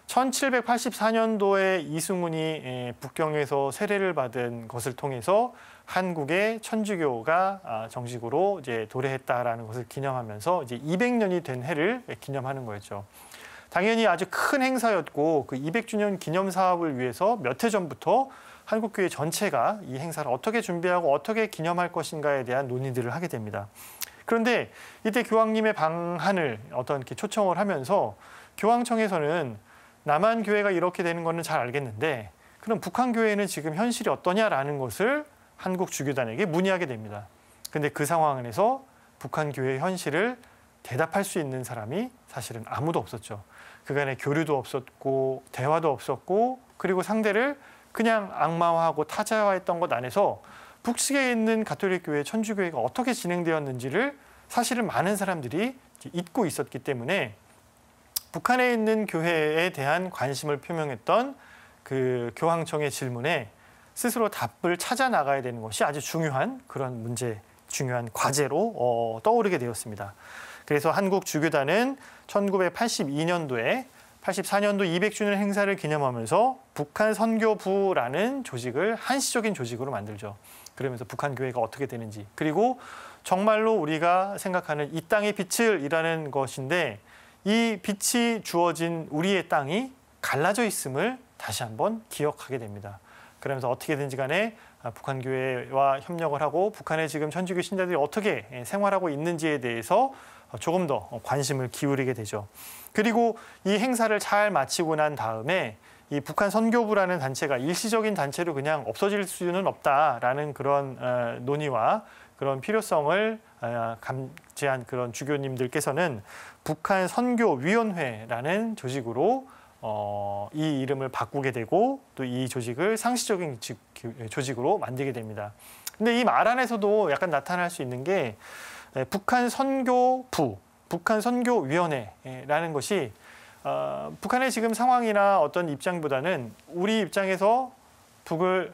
1784년도에 이승훈이 예, 북경에서 세례를 받은 것을 통해서 한국의 천주교가 아, 정식으로 이제 도래했다라는 것을 기념하면서 이제 200년이 된 해를 기념하는 거였죠. 당연히 아주 큰 행사였고 그 200주년 기념 사업을 위해서 몇 해 전부터 한국교회 전체가 이 행사를 어떻게 준비하고 어떻게 기념할 것인가에 대한 논의들을 하게 됩니다. 그런데 이때 교황님의 방한을 어떤 이렇게 초청을 하면서 교황청에서는 남한 교회가 이렇게 되는 것은 잘 알겠는데 그럼 북한 교회는 지금 현실이 어떠냐라는 것을 한국 주교단에게 문의하게 됩니다. 근데 그 상황에서 북한 교회 현실을 대답할 수 있는 사람이 사실은 아무도 없었죠. 그간의 교류도 없었고 대화도 없었고 그리고 상대를 그냥 악마화하고 타자화했던 것 안에서 북측에 있는 가톨릭 교회 천주교회가 어떻게 진행되었는지를 사실은 많은 사람들이 잊고 있었기 때문에 북한에 있는 교회에 대한 관심을 표명했던 그 교황청의 질문에 스스로 답을 찾아 나가야 되는 것이 아주 중요한 그런 문제, 중요한 과제로 어, 떠오르게 되었습니다. 그래서 한국 주교단은 1982년도에 84년도 200주년 행사를 기념하면서 북한 선교부라는 조직을 한시적인 조직으로 만들죠. 그러면서 북한 교회가 어떻게 되는지 그리고 정말로 우리가 생각하는 이 땅의 빛을이라는 것인데 이 빛이 주어진 우리의 땅이 갈라져 있음을 다시 한번 기억하게 됩니다. 그러면서 어떻게든지 간에 아, 북한 교회와 협력을 하고 북한의 지금 천주교 신자들이 어떻게 예, 생활하고 있는지에 대해서 어, 조금 더 어, 관심을 기울이게 되죠. 그리고 이 행사를 잘 마치고 난 다음에 이 북한 선교부라는 단체가 일시적인 단체로 그냥 없어질 수는 없다라는 그런 어, 논의와 그런 필요성을 아, 감지한 그런 주교님들께서는 북한 선교위원회라는 조직으로 어, 이 이름을 바꾸게 되고 또 이 조직을 상시적인 그, 예, 조직, 으로 만들게 됩니다. 근데 이 말 안에서도 약간 나타날 수 있는 게 예, 북한 선교부, 북한 선교위원회라는 것이 어, 북한의 지금 상황이나 어떤 입장보다는 우리 입장에서 북을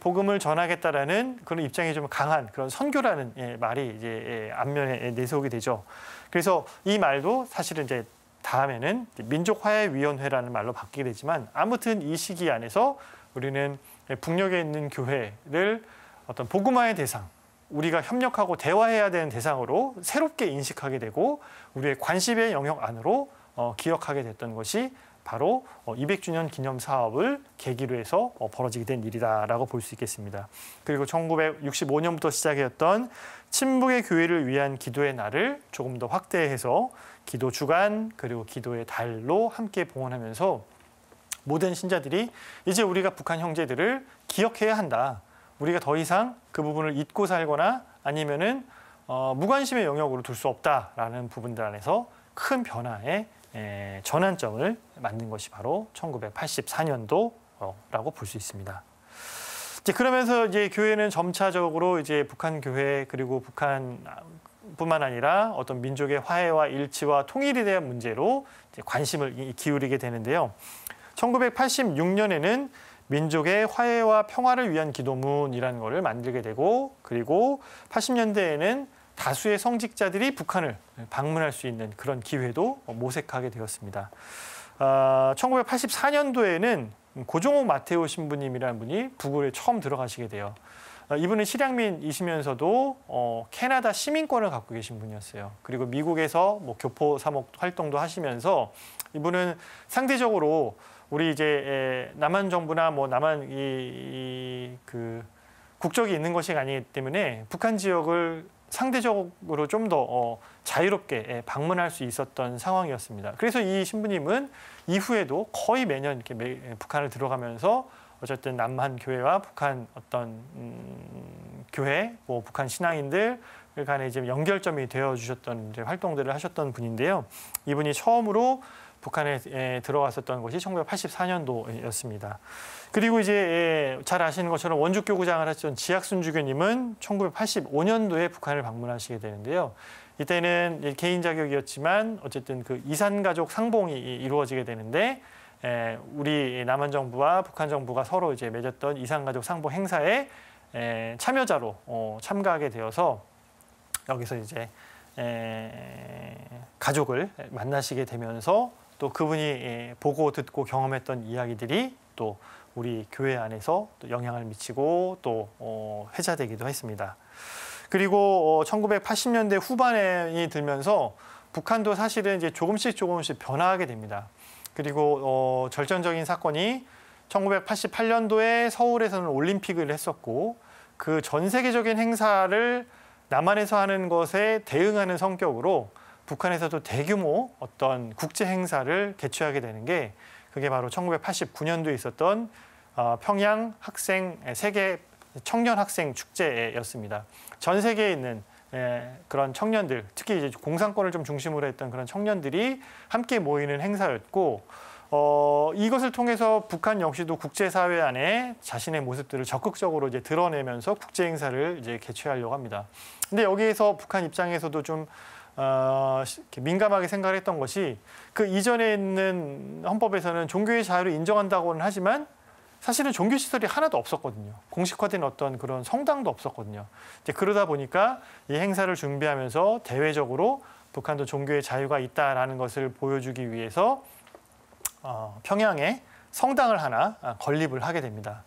복음을 전하겠다라는 그런 입장이 좀 강한 그런 선교라는 예, 말이 이제 예, 면에 내세우게 되죠. 그래서 이 말도 사실은 이제 다음에는 민족화해위원회라는 말로 바뀌게 되지만 아무튼 이 시기 안에서 우리는 북녘에 있는 교회를 어떤 복음화의 대상, 우리가 협력하고 대화해야 되는 대상으로 새롭게 인식하게 되고 우리의 관심의 영역 안으로 어, 기억하게 됐던 것이 바로 200주년 어, 기념 사업을 계기로 해서 어, 벌어지게 된 일이다라고 볼 수 있겠습니다. 그리고 1965년부터 시작했던 친북의 교회를 위한 기도의 날을 조금 더 확대해서 기도 주간 그리고 기도의 달로 함께 봉헌하면서 모든 신자들이 이제 우리가 북한 형제들을 기억해야 한다. 우리가 더 이상 그 부분을 잊고 살거나 아니면은 어, 무관심의 영역으로 둘 수 없다라는 부분들 안에서 큰 변화에 예, 전환점을 만든 것이 바로 1984년도라고 볼 수 있습니다. 이제 그러면서 이제 교회는 점차적으로 이제 북한 교회 그리고 북한뿐만 아, 아니라 어떤 민족의 화해와 일치와 통일에 대한 문제로 관심을 기울이게 되는데요. 1986년에는 민족의 화해와 평화를 위한 기도문이라는 것을 만들게 되고 그리고 80년대에는 다수의 성직자들이 북한을 방문할 수 있는 그런 기회도 모색하게 되었습니다. 1984년도에는 아, 고종호 마테오 신부님이라는 분이 북을 처음 들어가시게 돼요. 아, 이분은 실향민이시면서도 어, 캐나다 시민권을 갖고 계신 분이었어요. 그리고 미국에서 뭐 교포 사목 활동도 하시면서 이분은 상대적으로 우리 이제 남한 정부나 뭐 남한 이그 국적이 있는 것이 아니기 때문에 북한 지역을 상대적으로 좀더 어, 자유롭게 예, 방문할 수 있었던 상황이었습니다. 그래서 이 신부님은 이후에도 거의 매년 이렇게 예, 북한을 들어가면서 어쨌든 남한 교회와 북한 어떤 음, 교회, 뭐 북한 신앙인들 간에 이제 연결점이 되어 주셨던 이제 활동들을 하셨던 분인데요. 이분이 처음으로 북한에 예, 들어왔었던 것이 1984년도였습니다. 그리고 이제 예, 잘 아시는 것처럼 원주교구장을 하셨던 지학순주교님은 1985년도에 북한을 방문하시게 되는데요. 이때는 개인 자격이었지만 어쨌든 그 이산 가족 상봉이 이루어지게 되는데 예, 우리 남한 정부와 북한 정부가 서로 이제 맺었던 이산 가족 상봉 행사에 예, 참여자로 어, 참가하게 되어서 여기서 이제 가족을 만나시게 되면서 또 그분이 보고 듣고 경험했던 이야기들이 또 우리 교회 안에서 또 영향을 미치고 또 어, 회자되기도 했습니다. 그리고 어, 1980년대 후반에 들면서 북한도 사실은 이제 조금씩 조금씩 변화하게 됩니다. 그리고 어, 절전적인 사건이 1988년도에 서울에서는 올림픽을 했었고 그 전 세계적인 행사를 남한에서 하는 것에 대응하는 성격으로 북한에서도 대규모 어떤 국제 행사를 개최하게 되는 게 그게 바로 1989년도에 있었던 어, 평양 학생 세계 청년 학생 축제였습니다. 전 세계에 있는 예, 그런 청년들, 특히 이제 공산권을 좀 중심으로 했던 그런 청년들이 함께 모이는 행사였고, 어, 이것을 통해서 북한 역시도 국제사회 안에 자신의 모습들을 적극적으로 이제 드러내면서 국제행사를 이제 개최하려고 합니다. 근데 여기에서 북한 입장에서도 좀 어, 민감하게 생각을 했던 것이 그 이전에 있는 헌법에서는 종교의 자유를 인정한다고는 하지만 사실은 종교 시설이 하나도 없었거든요. 공식화된 어떤 그런 성당도 없었거든요. 이제 그러다 보니까 이 행사를 준비하면서 대외적으로 북한도 종교의 자유가 있다라는 것을 보여주기 위해서 어, 평양에 성당을 하나 아, 건립을 하게 됩니다.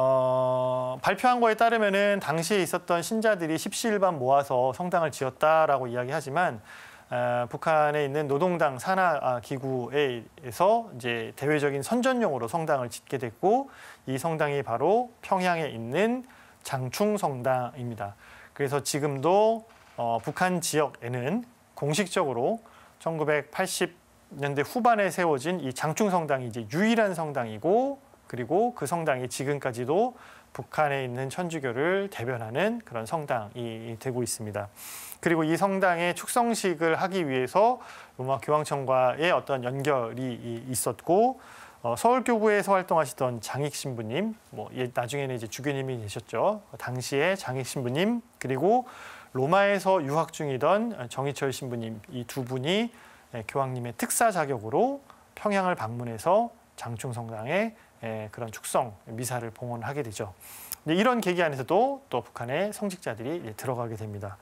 어, 발표한 거에 따르면은 당시에 있었던 신자들이 십시일반 모아서 성당을 지었다라고 이야기하지만 어, 북한에 있는 노동당 산하 아, 기구에서 이제 대외적인 선전용으로 성당을 짓게 됐고 이 성당이 바로 평양에 있는 장충 성당입니다. 그래서 지금도 어, 북한 지역에는 공식적으로 1980년대 후반에 세워진 이 장충 성당이 이제 유일한 성당이고 그리고 그 성당이 지금까지도 북한에 있는 천주교를 대변하는 그런 성당이 되고 있습니다. 그리고 이 성당의 축성식을 하기 위해서 로마 교황청과의 어떤 연결이 있었고 어, 서울교구에서 활동하시던 장익 신부님, 뭐 예, 나중에는 이제 주교님이 되셨죠. 당시에 장익 신부님 그리고 로마에서 유학 중이던 정희철 신부님 이 두 분이 예, 교황님의 특사 자격으로 평양을 방문해서 장충성당에 예, 그런 축성 미사를 봉헌하게 되죠. 이런 계기 안에서도 또 북한의 성직자들이 들어가게 됩니다.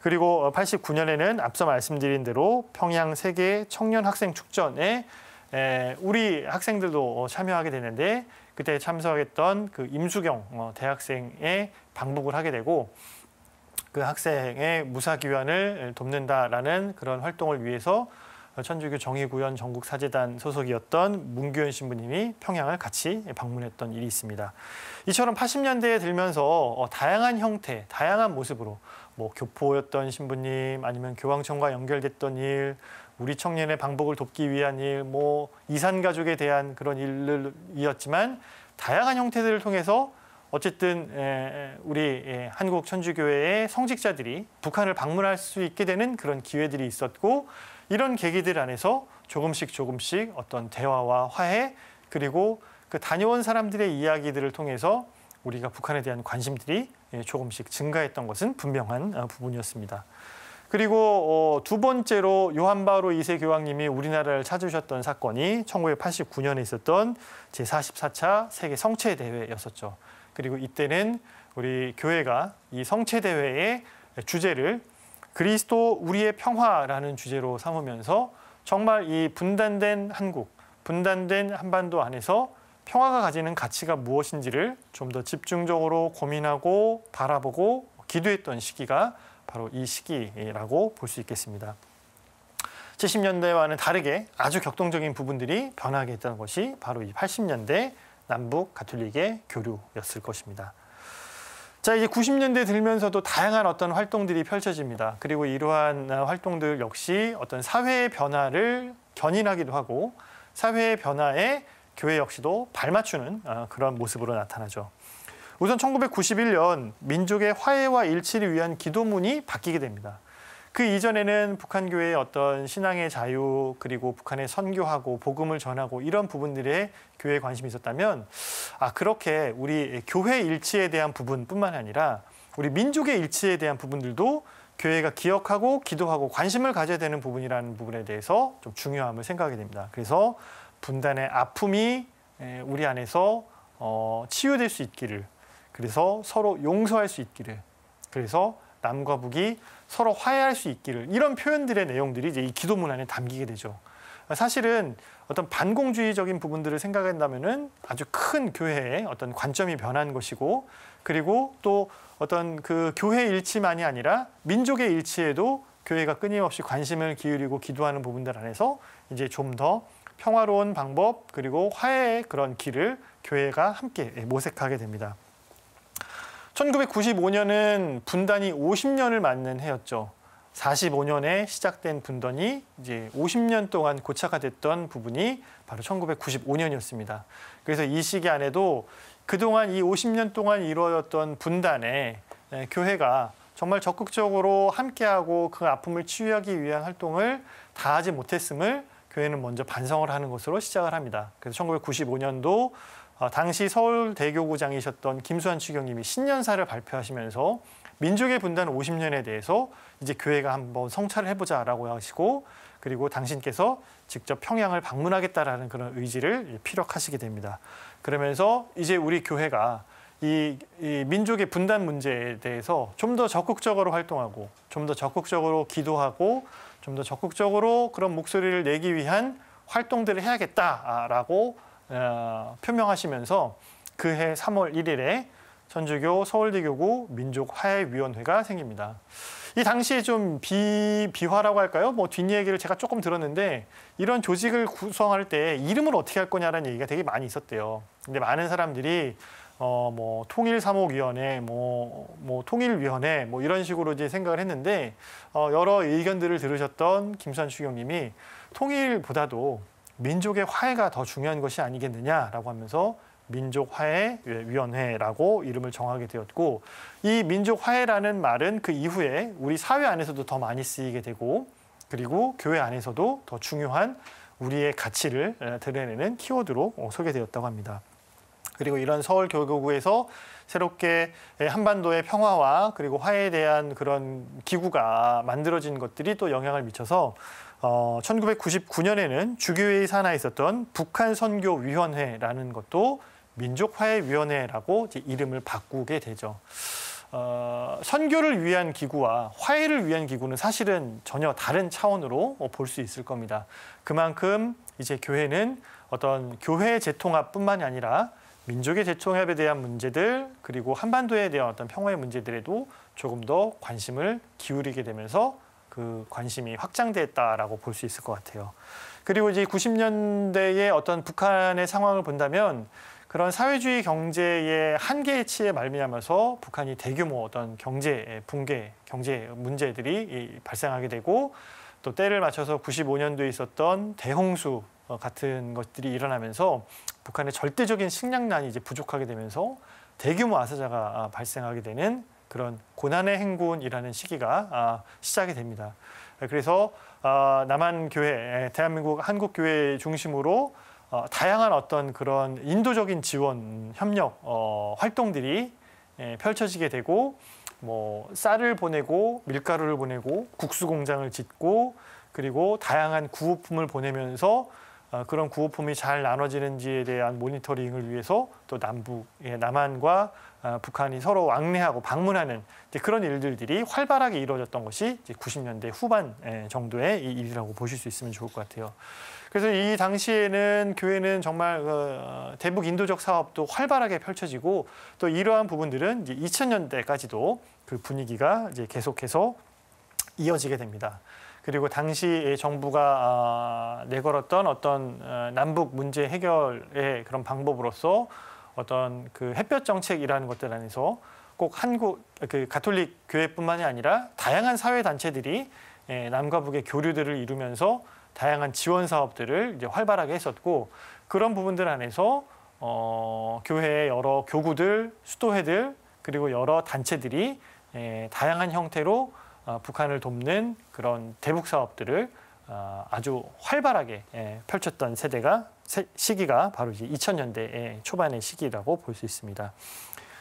그리고 89년에는 어, 앞서 말씀드린 대로 평양 세계 청년 학생 축전에 예, 우리 학생들도 어, 참여하게 되는데 그때 참석했던 그 임수경 어, 대학생의 방북을 하게 되고 그 학생의 무사 귀환을 돕는다라는 그런 활동을 위해서 천주교 정의구현 전국사재단 소속이었던 문규현 신부님이 평양을 같이 방문했던 일이 있습니다. 이처럼 80년대에 들면서 어, 다양한 형태, 다양한 모습으로 뭐 교포였던 신부님, 아니면 교황청과 연결됐던 일, 우리 청년의 방복을 돕기 위한 일, 뭐 이산 가족에 대한 그런 일이었지만 다양한 형태들을 통해서 어쨌든 우리 한국 천주교회의 성직자들이 북한을 방문할 수 있게 되는 그런 기회들이 있었고 이런 계기들 안에서 조금씩 조금씩 어떤 대화와 화해 그리고 그 다녀온 사람들의 이야기들을 통해서 우리가 북한에 대한 관심들이 예, 조금씩 증가했던 것은 분명한 어, 부분이었습니다. 그리고 어, 두 번째로 요한 바로 2세 교황님이 우리나라를 찾으셨던 사건이 1989년에 있었던 제44차 세계 성체 대회였었죠. 그리고 이때는 우리 교회가 이 성체 대회의 주제를 그리스도 우리의 평화라는 주제로 삼으면서 정말 이 분단된 한국, 분단된 한반도 안에서 평화가 가지는 가치가 무엇인지를 좀 더 집중적으로 고민하고 바라보고 기도했던 시기가 바로 이 시기라고 볼 수 있겠습니다. 70년대와는 다르게 아주 격동적인 부분들이 변하게 했던 것이 바로 이 80년대 남북 가톨릭의 교류였을 것입니다. 자, 이제 90년대 들면서도 다양한 어떤 활동들이 펼쳐집니다. 그리고 이러한 활동들 역시 어떤 사회의 변화를 견인하기도 하고 사회의 변화에 교회 역시도 발맞추는 어, 그런 모습으로 나타나죠. 우선 1991년 민족의 화해와 일치를 위한 기도문이 바뀌게 됩니다. 그 이전에는 북한 교회의 어떤 신앙의 자유 그리고 북한에 선교하고 복음을 전하고 이런 부분들에 교회에 관심이 있었다면 아 그렇게 우리 교회 일치에 대한 부분뿐만 아니라 우리 민족의 일치에 대한 부분들도 교회가 기억하고 기도하고 관심을 가져야 되는 부분이라는 부분에 대해서 좀 중요함을 생각하게 됩니다. 그래서 분단의 아픔이 우리 안에서 어, 치유될 수 있기를 그래서 서로 용서할 수 있기를 그래서 남과 북이 서로 화해할 수 있기를 이런 표현들의 내용들이 이제 이 기도문 안에 담기게 되죠. 사실은 어떤 반공주의적인 부분들을 생각한다면은 아주 큰 교회의 어떤 관점이 변한 것이고 그리고 또 어떤 그 교회 일치만이 아니라 민족의 일치에도 교회가 끊임없이 관심을 기울이고 기도하는 부분들 안에서 이제 좀 더 평화로운 방법 그리고 화해의 그런 길을 교회가 함께 모색하게 됩니다. 1995년은 분단이 50년을 맞는 해였죠. 45년에 시작된 분단이 이제 50년 동안 고착화됐던 부분이 바로 1995년이었습니다. 그래서 이 시기 안에도 그동안 이 50년 동안 이루어졌던 분단에 교회가 정말 적극적으로 함께하고 그 아픔을 치유하기 위한 활동을 다하지 못했음을 교회는 먼저 반성을 하는 것으로 시작을 합니다. 그래서 1995년도 어, 당시 서울대교구장이셨던 김수환 추경님이 신년사를 발표하시면서 민족의 분단 50년에 대해서 이제 교회가 한번 성찰을 해보자라고 하시고 그리고 당신께서 직접 평양을 방문하겠다라는 그런 의지를 예, 피력하시게 됩니다. 그러면서 이제 우리 교회가 이, 이 민족의 분단 문제에 대해서 좀 더 적극적으로 활동하고 좀 더 적극적으로 기도하고 좀 더 적극적으로 그런 목소리를 내기 위한 활동들을 해야겠다라고 어, 표명하시면서 그해 3월 1일에 전주교 서울대교구 민족화해위원회가 생깁니다. 이 당시 에좀 비, 비화라고 할까요? 뭐 뒷얘기를 제가 조금 들었는데 이런 조직을 구성할 때 이름을 어떻게 할 거냐라는 얘기가 되게 많이 있었대요. 근데 많은 사람들이 어, 뭐 통일사목위원회, 뭐, 뭐 통일위원회 뭐 이런 식으로 이제 생각을 했는데 어, 여러 의견들을 들으셨던 김선추 경님이 통일보다도 민족의 화해가 더 중요한 것이 아니겠느냐라고 하면서 민족화해위원회라고 이름을 정하게 되었고 이 민족화해라는 말은 그 이후에 우리 사회 안에서도 더 많이 쓰이게 되고 그리고 교회 안에서도 더 중요한 우리의 가치를 드러내는 키워드로 소개되었다고 어, 합니다. 그리고 이런 서울 교구에서 새롭게 한반도의 평화와 그리고 화해에 대한 그런 기구가 만들어진 것들이 또 영향을 미쳐서 어, 1999년에는 주교회의 산하에 있었던 북한 선교위원회라는 것도 민족화해위원회라고 이름을 바꾸게 되죠. 어, 선교를 위한 기구와 화해를 위한 기구는 사실은 전혀 다른 차원으로 볼 수 있을 겁니다. 그만큼 이제 교회는 어떤 교회의 재통합뿐만이 아니라 민족의 재통합에 대한 문제들 그리고 한반도에 대한 어떤 평화의 문제들에도 조금 더 관심을 기울이게 되면서 그 관심이 확장됐다라고 볼 수 있을 것 같아요. 그리고 이제 90년대의 어떤 북한의 상황을 본다면 그런 사회주의 경제의 한계에 치에 말미암아서 북한이 대규모 어떤 경제 예, 붕괴, 경제 문제들이 발생하게 되고 또 때를 맞춰서 95년도에 있었던 대홍수 어, 같은 것들이 일어나면서 북한의 절대적인 식량난이 이제 부족하게 되면서 대규모 아사자가 아, 발생하게 되는 그런 고난의 행군이라는 시기가 아, 시작이 됩니다. 그래서 아, 남한 교회, 대한민국 한국 교회 중심으로 어, 다양한 어떤 그런 인도적인 지원, 협력 어, 활동들이 예, 펼쳐지게 되고 뭐 쌀을 보내고 밀가루를 보내고 국수 공장을 짓고 그리고 다양한 구호품을 보내면서 아, 그런 구호품이 잘 나눠지는지에 대한 모니터링을 위해서 또 남북, 예, 남한과 아, 북한이 서로 왕래하고 방문하는 그런 일들이 활발하게 이루어졌던 것이 90년대 후반 예, 정도의 일이라고 보실 수 있으면 좋을 것 같아요. 그래서 이 당시에는 교회는 정말 어, 대북 인도적 사업도 활발하게 펼쳐지고 또 이러한 부분들은 2000년대까지도 그 분위기가 계속해서 이어지게 됩니다. 그리고 당시 정부가 아, 내걸었던 어떤 어, 남북 문제 해결의 그런 방법으로서 어떤 그 햇볕 정책이라는 것들 안에서 꼭 한국 그 가톨릭 교회뿐만이 아니라 다양한 사회 단체들이 예, 남과 북의 교류들을 이루면서 다양한 지원 사업들을 이제 활발하게 했었고 그런 부분들 안에서 어, 교회의 여러 교구들, 수도회들 그리고 여러 단체들이 에, 예, 다양한 형태로 어, 북한을 돕는 그런 대북 사업들을 어, 아주 활발하게 예, 펼쳤던 세대가 시기가 바로 이제 2000년대 초반의 시기라고 볼 수 있습니다.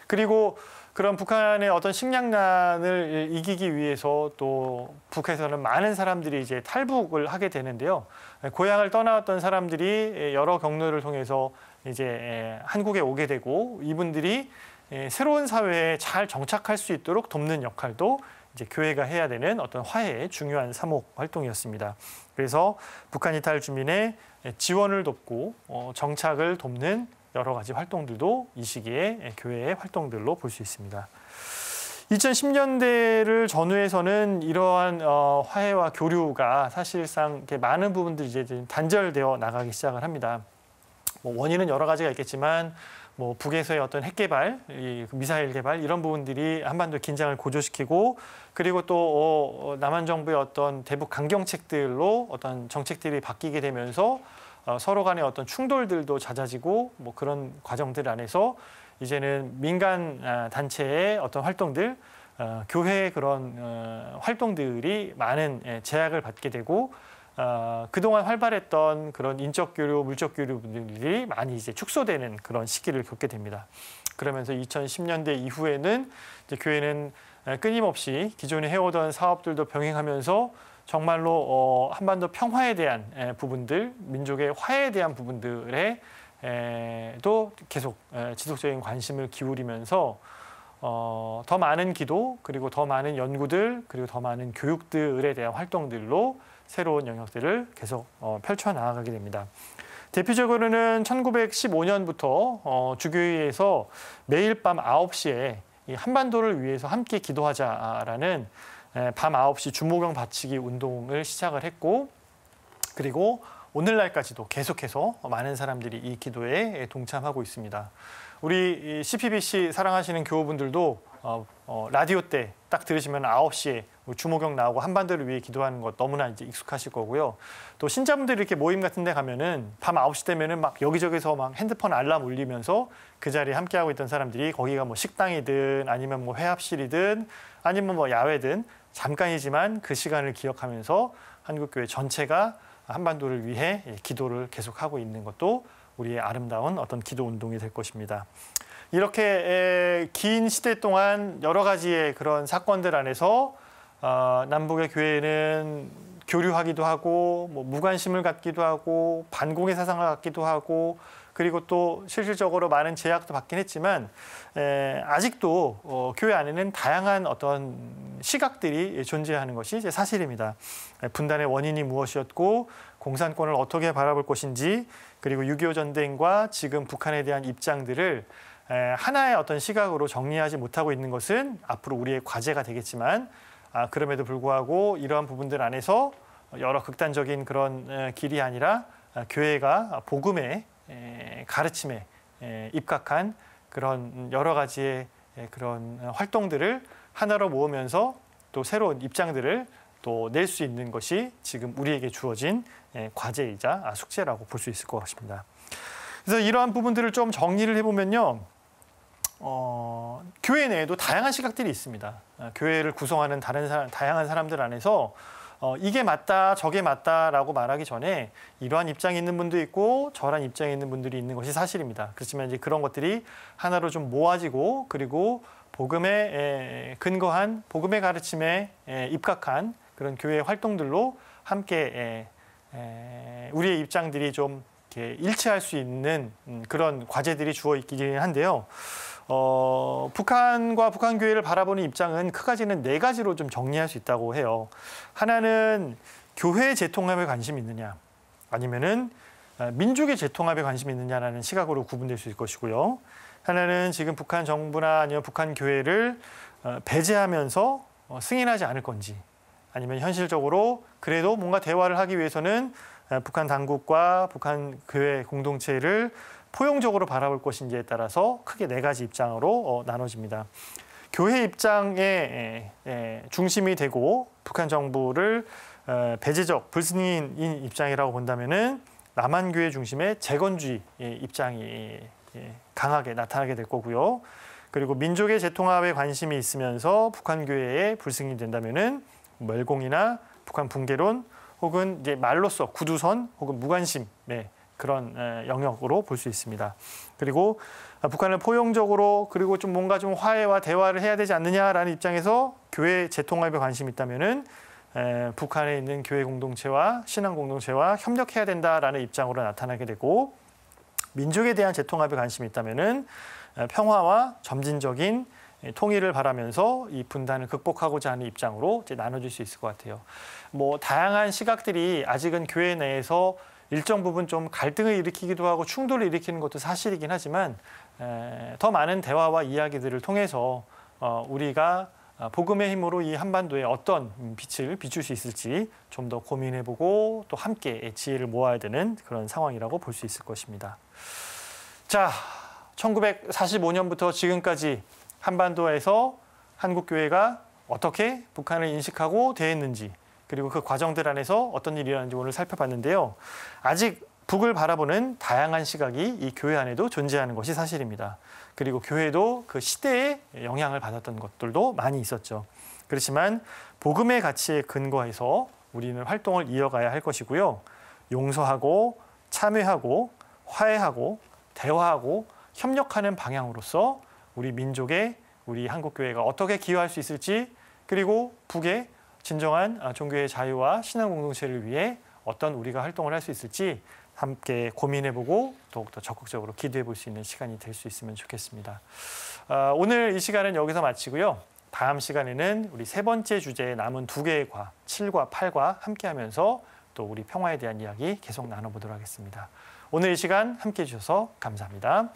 그리고 그런 북한의 어떤 식량난을 이기기 위해서 또 북에서는 많은 사람들이 이제 탈북을 하게 되는데요. 고향을 떠나왔던 사람들이 예, 여러 경로를 통해서 이제 예, 한국에 오게 되고 이분들이 새로운 사회에 잘 정착할 수 있도록 돕는 역할도 이제 교회가 해야 되는 어떤 화해의 중요한 사목 활동이었습니다. 그래서 북한 이탈 주민의 지원을 돕고 어, 정착을 돕는 여러 가지 활동들도 이 시기에 교회의 활동들로 볼 수 있습니다. 2010년대를 전후해서는 이러한 어, 화해와 교류가 사실상 많은 부분들이 이제 단절되어 나가기 시작을 합니다. 뭐 원인은 여러 가지가 있겠지만 뭐 북에서의 어떤 핵 개발, 이 그 미사일 개발 이런 부분들이 한반도 긴장을 고조시키고 그리고 또 어, 어, 남한 정부의 어떤 대북 강경책들로 어떤 정책들이 바뀌게 되면서 어, 서로 간의 어떤 충돌들도 잦아지고 뭐 그런 과정들 안에서 이제는 민간 아, 단체의 어떤 활동들 어, 교회의 그런 어, 활동들이 많은 예, 제약을 받게 되고 어, 그동안 활발했던 그런 인적 교류, 물적 교류들이 많이 이제 축소되는 그런 시기를 겪게 됩니다. 그러면서 2010년대 이후에는 교회는 끊임없이 기존에 해오던 사업들도 병행하면서 정말로 어, 한반도 평화에 대한 에, 부분들, 민족의 화해에 대한 부분들에 에, 또 계속 에, 지속적인 관심을 기울이면서 어, 더 많은 기도, 그리고 더 많은 연구들, 그리고 더 많은 교육들에 대한 활동들로 새로운 영역들을 계속 어, 펼쳐 나아가게 됩니다. 대표적으로는 1915년부터 어, 주교회에서 매일 밤 9시에 한반도를 위해서 함께 기도하자라는 밤 9시 주목영 바치기 운동을 시작을 했고 그리고 오늘날까지도 계속해서 많은 사람들이 이 기도에 동참하고 있습니다. 우리 CPBC 사랑하시는 교우분들도 어, 어, 라디오 때 딱 들으시면 9시에 뭐 주목영 나오고 한반도를 위해 기도하는 것 너무나 이제 익숙하실 거고요. 또 신자분들이 이렇게 모임 같은 데 가면은 밤 9시 되면은 막 여기저기서 막 핸드폰 알람 울리면서 그 자리에 함께하고 있던 사람들이 거기가 뭐 식당이든 아니면 뭐 회합실이든 아니면 뭐 야외든 잠깐이지만 그 시간을 기억하면서 한국교회 전체가 한반도를 위해 기도를 계속하고 있는 것도 우리의 아름다운 어떤 기도 운동이 될 것입니다. 이렇게 긴 시대 동안 여러 가지의 그런 사건들 안에서 어, 남북의 교회는 교류하기도 하고 뭐 무관심을 갖기도 하고 반공의 사상을 갖기도 하고 그리고 또 실질적으로 많은 제약도 받긴 했지만 아직도 어, 교회 안에는 다양한 어떤 시각들이 존재하는 것이 사실입니다. 분단의 원인이 무엇이었고 공산권을 어떻게 바라볼 것인지 그리고 6.25 전쟁과 지금 북한에 대한 입장들을 하나의 어떤 시각으로 정리하지 못하고 있는 것은 앞으로 우리의 과제가 되겠지만 아, 그럼에도 불구하고 이러한 부분들 안에서 여러 극단적인 그런 길이 아니라 아, 교회가 복음의 가르침에 입각한 그런 여러 가지의 그런 활동들을 하나로 모으면서 또 새로운 입장들을 또 낼 수 있는 것이 지금 우리에게 주어진 과제이자 숙제라고 볼 수 있을 것 같습니다. 그래서 이러한 부분들을 좀 정리를 해보면요. 어, 교회 내에도 다양한 시각들이 있습니다. 어, 교회를 구성하는 다른 사람, 다양한 사람들 안에서 어, 이게 맞다, 저게 맞다라고 말하기 전에 이러한 입장이 있는 분도 있고 저러 입장이 있는 분들이 있는 것이 사실입니다. 그렇지만 이제 그런 것들이 하나로 좀 모아지고 그리고 복음에 근거한 복음의 가르침에 입각한 그런 교회 활동들로 함께 우리의 입장들이 좀 이렇게 일치할 수 있는 음, 그런 과제들이 주어 있기는 한데요. 어, 북한과 북한 교회를 바라보는 입장은 크가지는 네 가지로 좀 정리할 수 있다고 해요. 하나는 교회 재통합에 관심이 있느냐, 아니면은 아, 민족의 재통합에 관심이 있느냐라는 시각으로 구분될 수 있을 것이고요. 하나는 지금 북한 정부나 아니면 북한 교회를 어, 배제하면서 어, 승인하지 않을 건지, 아니면 현실적으로 그래도 뭔가 대화를 하기 위해서는 아, 북한 당국과 북한 교회 공동체를 포용적으로 바라볼 것인지에 따라서 크게 네 가지 입장으로 어, 나눠집니다. 교회 입장의 중심이 되고 북한 정부를 배제적 불승인 입장이라고 본다면은 남한 교회 중심의 재건주의 예, 입장이 예, 강하게 나타나게 될 거고요. 그리고 민족의 재통합에 관심이 있으면서 북한 교회에 불승이 된다면은 멸공이나 북한 붕괴론 혹은 이제 말로써 구두선 혹은 무관심의 그런 영역으로 볼 수 있습니다. 그리고 아, 북한을 포용적으로 그리고 좀 뭔가 좀 화해와 대화를 해야 되지 않느냐라는 입장에서 교회 재통합에 관심이 있다면은 북한에 있는 교회 공동체와 신앙 공동체와 협력해야 된다라는 입장으로 나타나게 되고 민족에 대한 재통합에 관심이 있다면은 평화와 점진적인 통일을 바라면서 이 분단을 극복하고자 하는 입장으로 이제 나눠질 수 있을 것 같아요. 뭐 다양한 시각들이 아직은 교회 내에서 일정 부분 좀 갈등을 일으키기도 하고 충돌을 일으키는 것도 사실이긴 하지만 더 많은 대화와 이야기들을 통해서 어, 우리가 어, 복음의 힘으로 이 한반도에 어떤 빛을 비출 수 있을지 좀 더 고민해보고 또 함께 지혜를 모아야 되는 그런 상황이라고 볼 수 있을 것입니다. 자, 1945년부터 지금까지 한반도에서 한국교회가 어떻게 북한을 인식하고 대했는지 그리고 그 과정들 안에서 어떤 일이 일어나는지 오늘 살펴봤는데요. 아직 북을 바라보는 다양한 시각이 이 교회 안에도 존재하는 것이 사실입니다. 그리고 교회도 그 시대에 영향을 받았던 것들도 많이 있었죠. 그렇지만 복음의 가치에 근거해서 우리는 활동을 이어가야 할 것이고요. 용서하고 참회하고 화해하고 대화하고 협력하는 방향으로서 우리 민족의 우리 한국 교회가 어떻게 기여할 수 있을지 그리고 북의 진정한 아, 종교의 자유와 신앙 공동체를 위해 어떤 우리가 활동을 할 수 있을지 함께 고민해보고 더욱더 적극적으로 기도해볼 수 있는 시간이 될 수 있으면 좋겠습니다. 아, 오늘 이 시간은 여기서 마치고요. 다음 시간에는 우리 세 번째 주제에 남은 두 개의 과, 7과 8과 함께하면서 또 우리 평화에 대한 이야기 계속 나눠보도록 하겠습니다. 오늘 이 시간 함께해 주셔서 감사합니다.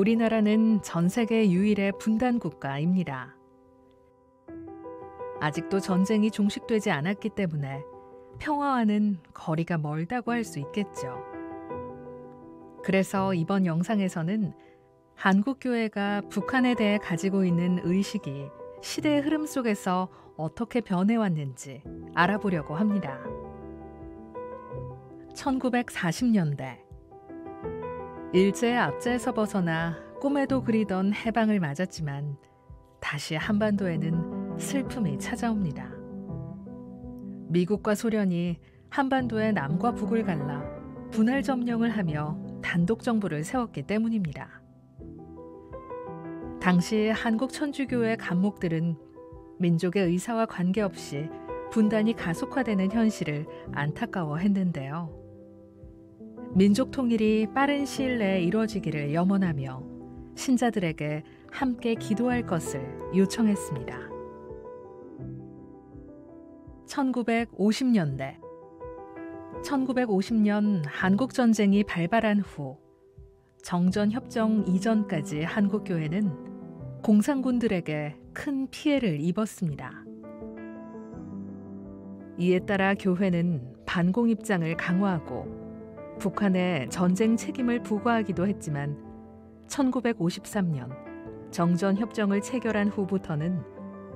우리나라는 전 세계 유일의 분단 국가입니다. 아직도 전쟁이 종식되지 않았기 때문에 평화와는 거리가 멀다고 할 수 있겠죠. 그래서 이번 영상에서는 한국교회가 북한에 대해 가지고 있는 의식이 시대의 흐름 속에서 어떻게 변해왔는지 알아보려고 합니다. 1940년대 일제의 압제에서 벗어나 꿈에도 그리던 해방을 맞았지만 다시 한반도에는 슬픔이 찾아옵니다. 미국과 소련이 한반도의 남과 북을 갈라 분할 점령을 하며 단독 정부를 세웠기 때문입니다. 당시 한국 천주교회 감목들은 민족의 의사와 관계없이 분단이 가속화되는 현실을 안타까워했는데요. 민족 통일이 빠른 시일 내에 이루어지기를 염원하며 신자들에게 함께 기도할 것을 요청했습니다. 1950년대 1950년 한국 전쟁이 발발한 후 정전 협정 이전까지 한국 교회는 공산군들에게 큰 피해를 입었습니다. 이에 따라 교회는 반공 입장을 강화하고 북한에 전쟁 책임을 부과하기도 했지만 1953년 정전 협정을 체결한 후부터는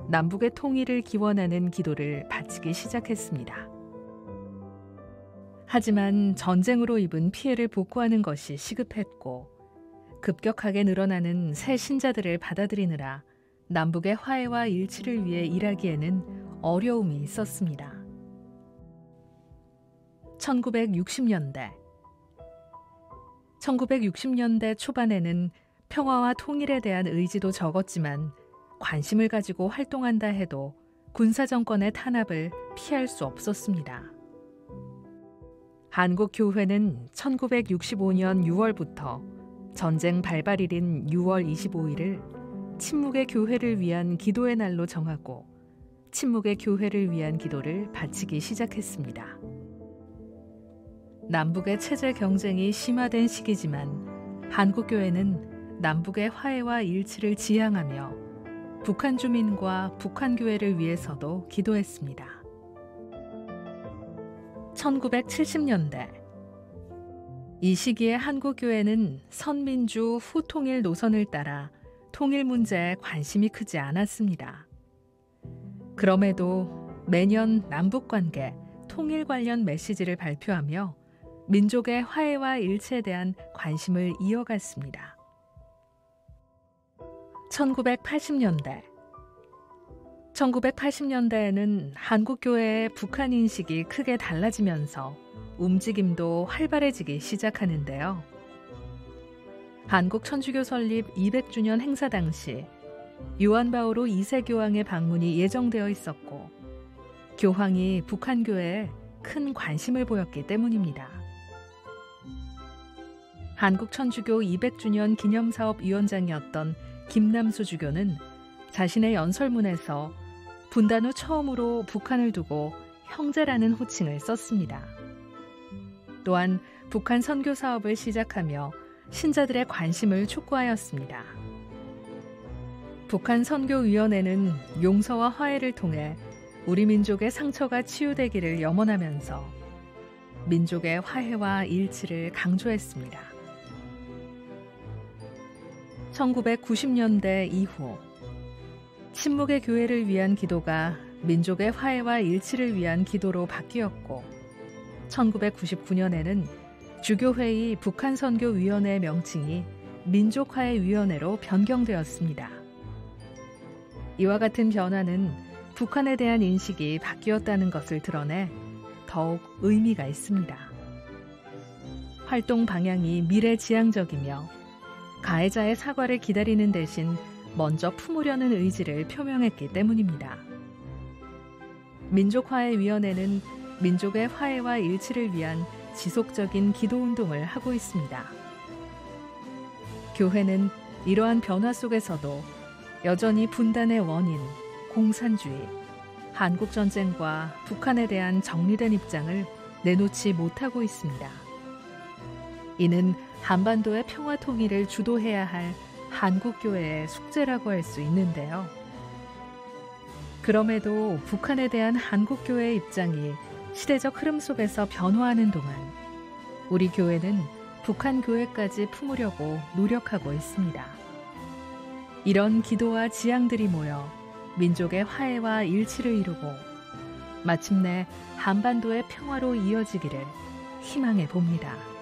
남북의 통일을 기원하는 기도를 바치기 시작했습니다. 하지만 전쟁으로 입은 피해를 복구하는 것이 시급했고 급격하게 늘어나는 새 신자들을 받아들이느라 남북의 화해와 일치를 위해 일하기에는 어려움이 있었습니다. 1960년대 1960년대 초반에는 평화와 통일에 대한 의지도 적었지만 관심을 가지고 활동한다 해도 군사정권의 탄압을 피할 수 없었습니다. 한국교회는 1965년 6월부터 전쟁 발발일인 6월 25일을 침묵의 교회를 위한 기도의 날로 정하고 침묵의 교회를 위한 기도를 바치기 시작했습니다. 남북의 체제 경쟁이 심화된 시기지만 한국교회는 남북의 화해와 일치를 지향하며 북한 주민과 북한 교회를 위해서도 기도했습니다. 1970년대 이 시기에 한국교회는 선민주 후통일 노선을 따라 통일 문제에 관심이 크지 않았습니다. 그럼에도 매년 남북관계, 통일 관련 메시지를 발표하며 민족의 화해와 일체에 대한 관심을 이어갔습니다. 1980년대 1980년대에는 한국교회의 북한 인식이 크게 달라지면서 움직임도 활발해지기 시작하는데요. 한국 천주교 설립 200주년 행사 당시 요한 바오로 2세 교황의 방문이 예정되어 있었고 교황이 북한 교회에 큰 관심을 보였기 때문입니다. 한국천주교 200주년 기념사업위원장이었던 김남수 주교는 자신의 연설문에서 분단 후 처음으로 북한을 두고 형제라는 호칭을 썼습니다. 또한 북한 선교 사업을 시작하며 신자들의 관심을 촉구하였습니다. 북한 선교위원회는 용서와 화해를 통해 우리 민족의 상처가 치유되기를 염원하면서 민족의 화해와 일치를 강조했습니다. 1990년대 이후 침묵의 교회를 위한 기도가 민족의 화해와 일치를 위한 기도로 바뀌었고 1999년에는 주교회의 북한선교위원회 명칭이 민족화해위원회로 변경되었습니다. 이와 같은 변화는 북한에 대한 인식이 바뀌었다는 것을 드러내 더욱 의미가 있습니다. 활동 방향이 미래지향적이며 가해자의 사과를 기다리는 대신 먼저 품으려는 의지를 표명했기 때문입니다. 민족화해위원회는 민족의 화해와 일치를 위한 지속적인 기도 운동을 하고 있습니다. 교회는 이러한 변화 속에서도 여전히 분단의 원인, 공산주의, 한국 전쟁과 북한에 대한 정리된 입장을 내놓지 못하고 있습니다. 이는 한반도의 평화 통일을 주도해야 할 한국교회의 숙제라고 할 수 있는데요. 그럼에도 북한에 대한 한국교회의 입장이 시대적 흐름 속에서 변화하는 동안 우리 교회는 북한 교회까지 품으려고 노력하고 있습니다. 이런 기도와 지향들이 모여 민족의 화해와 일치를 이루고 마침내 한반도의 평화로 이어지기를 희망해 봅니다.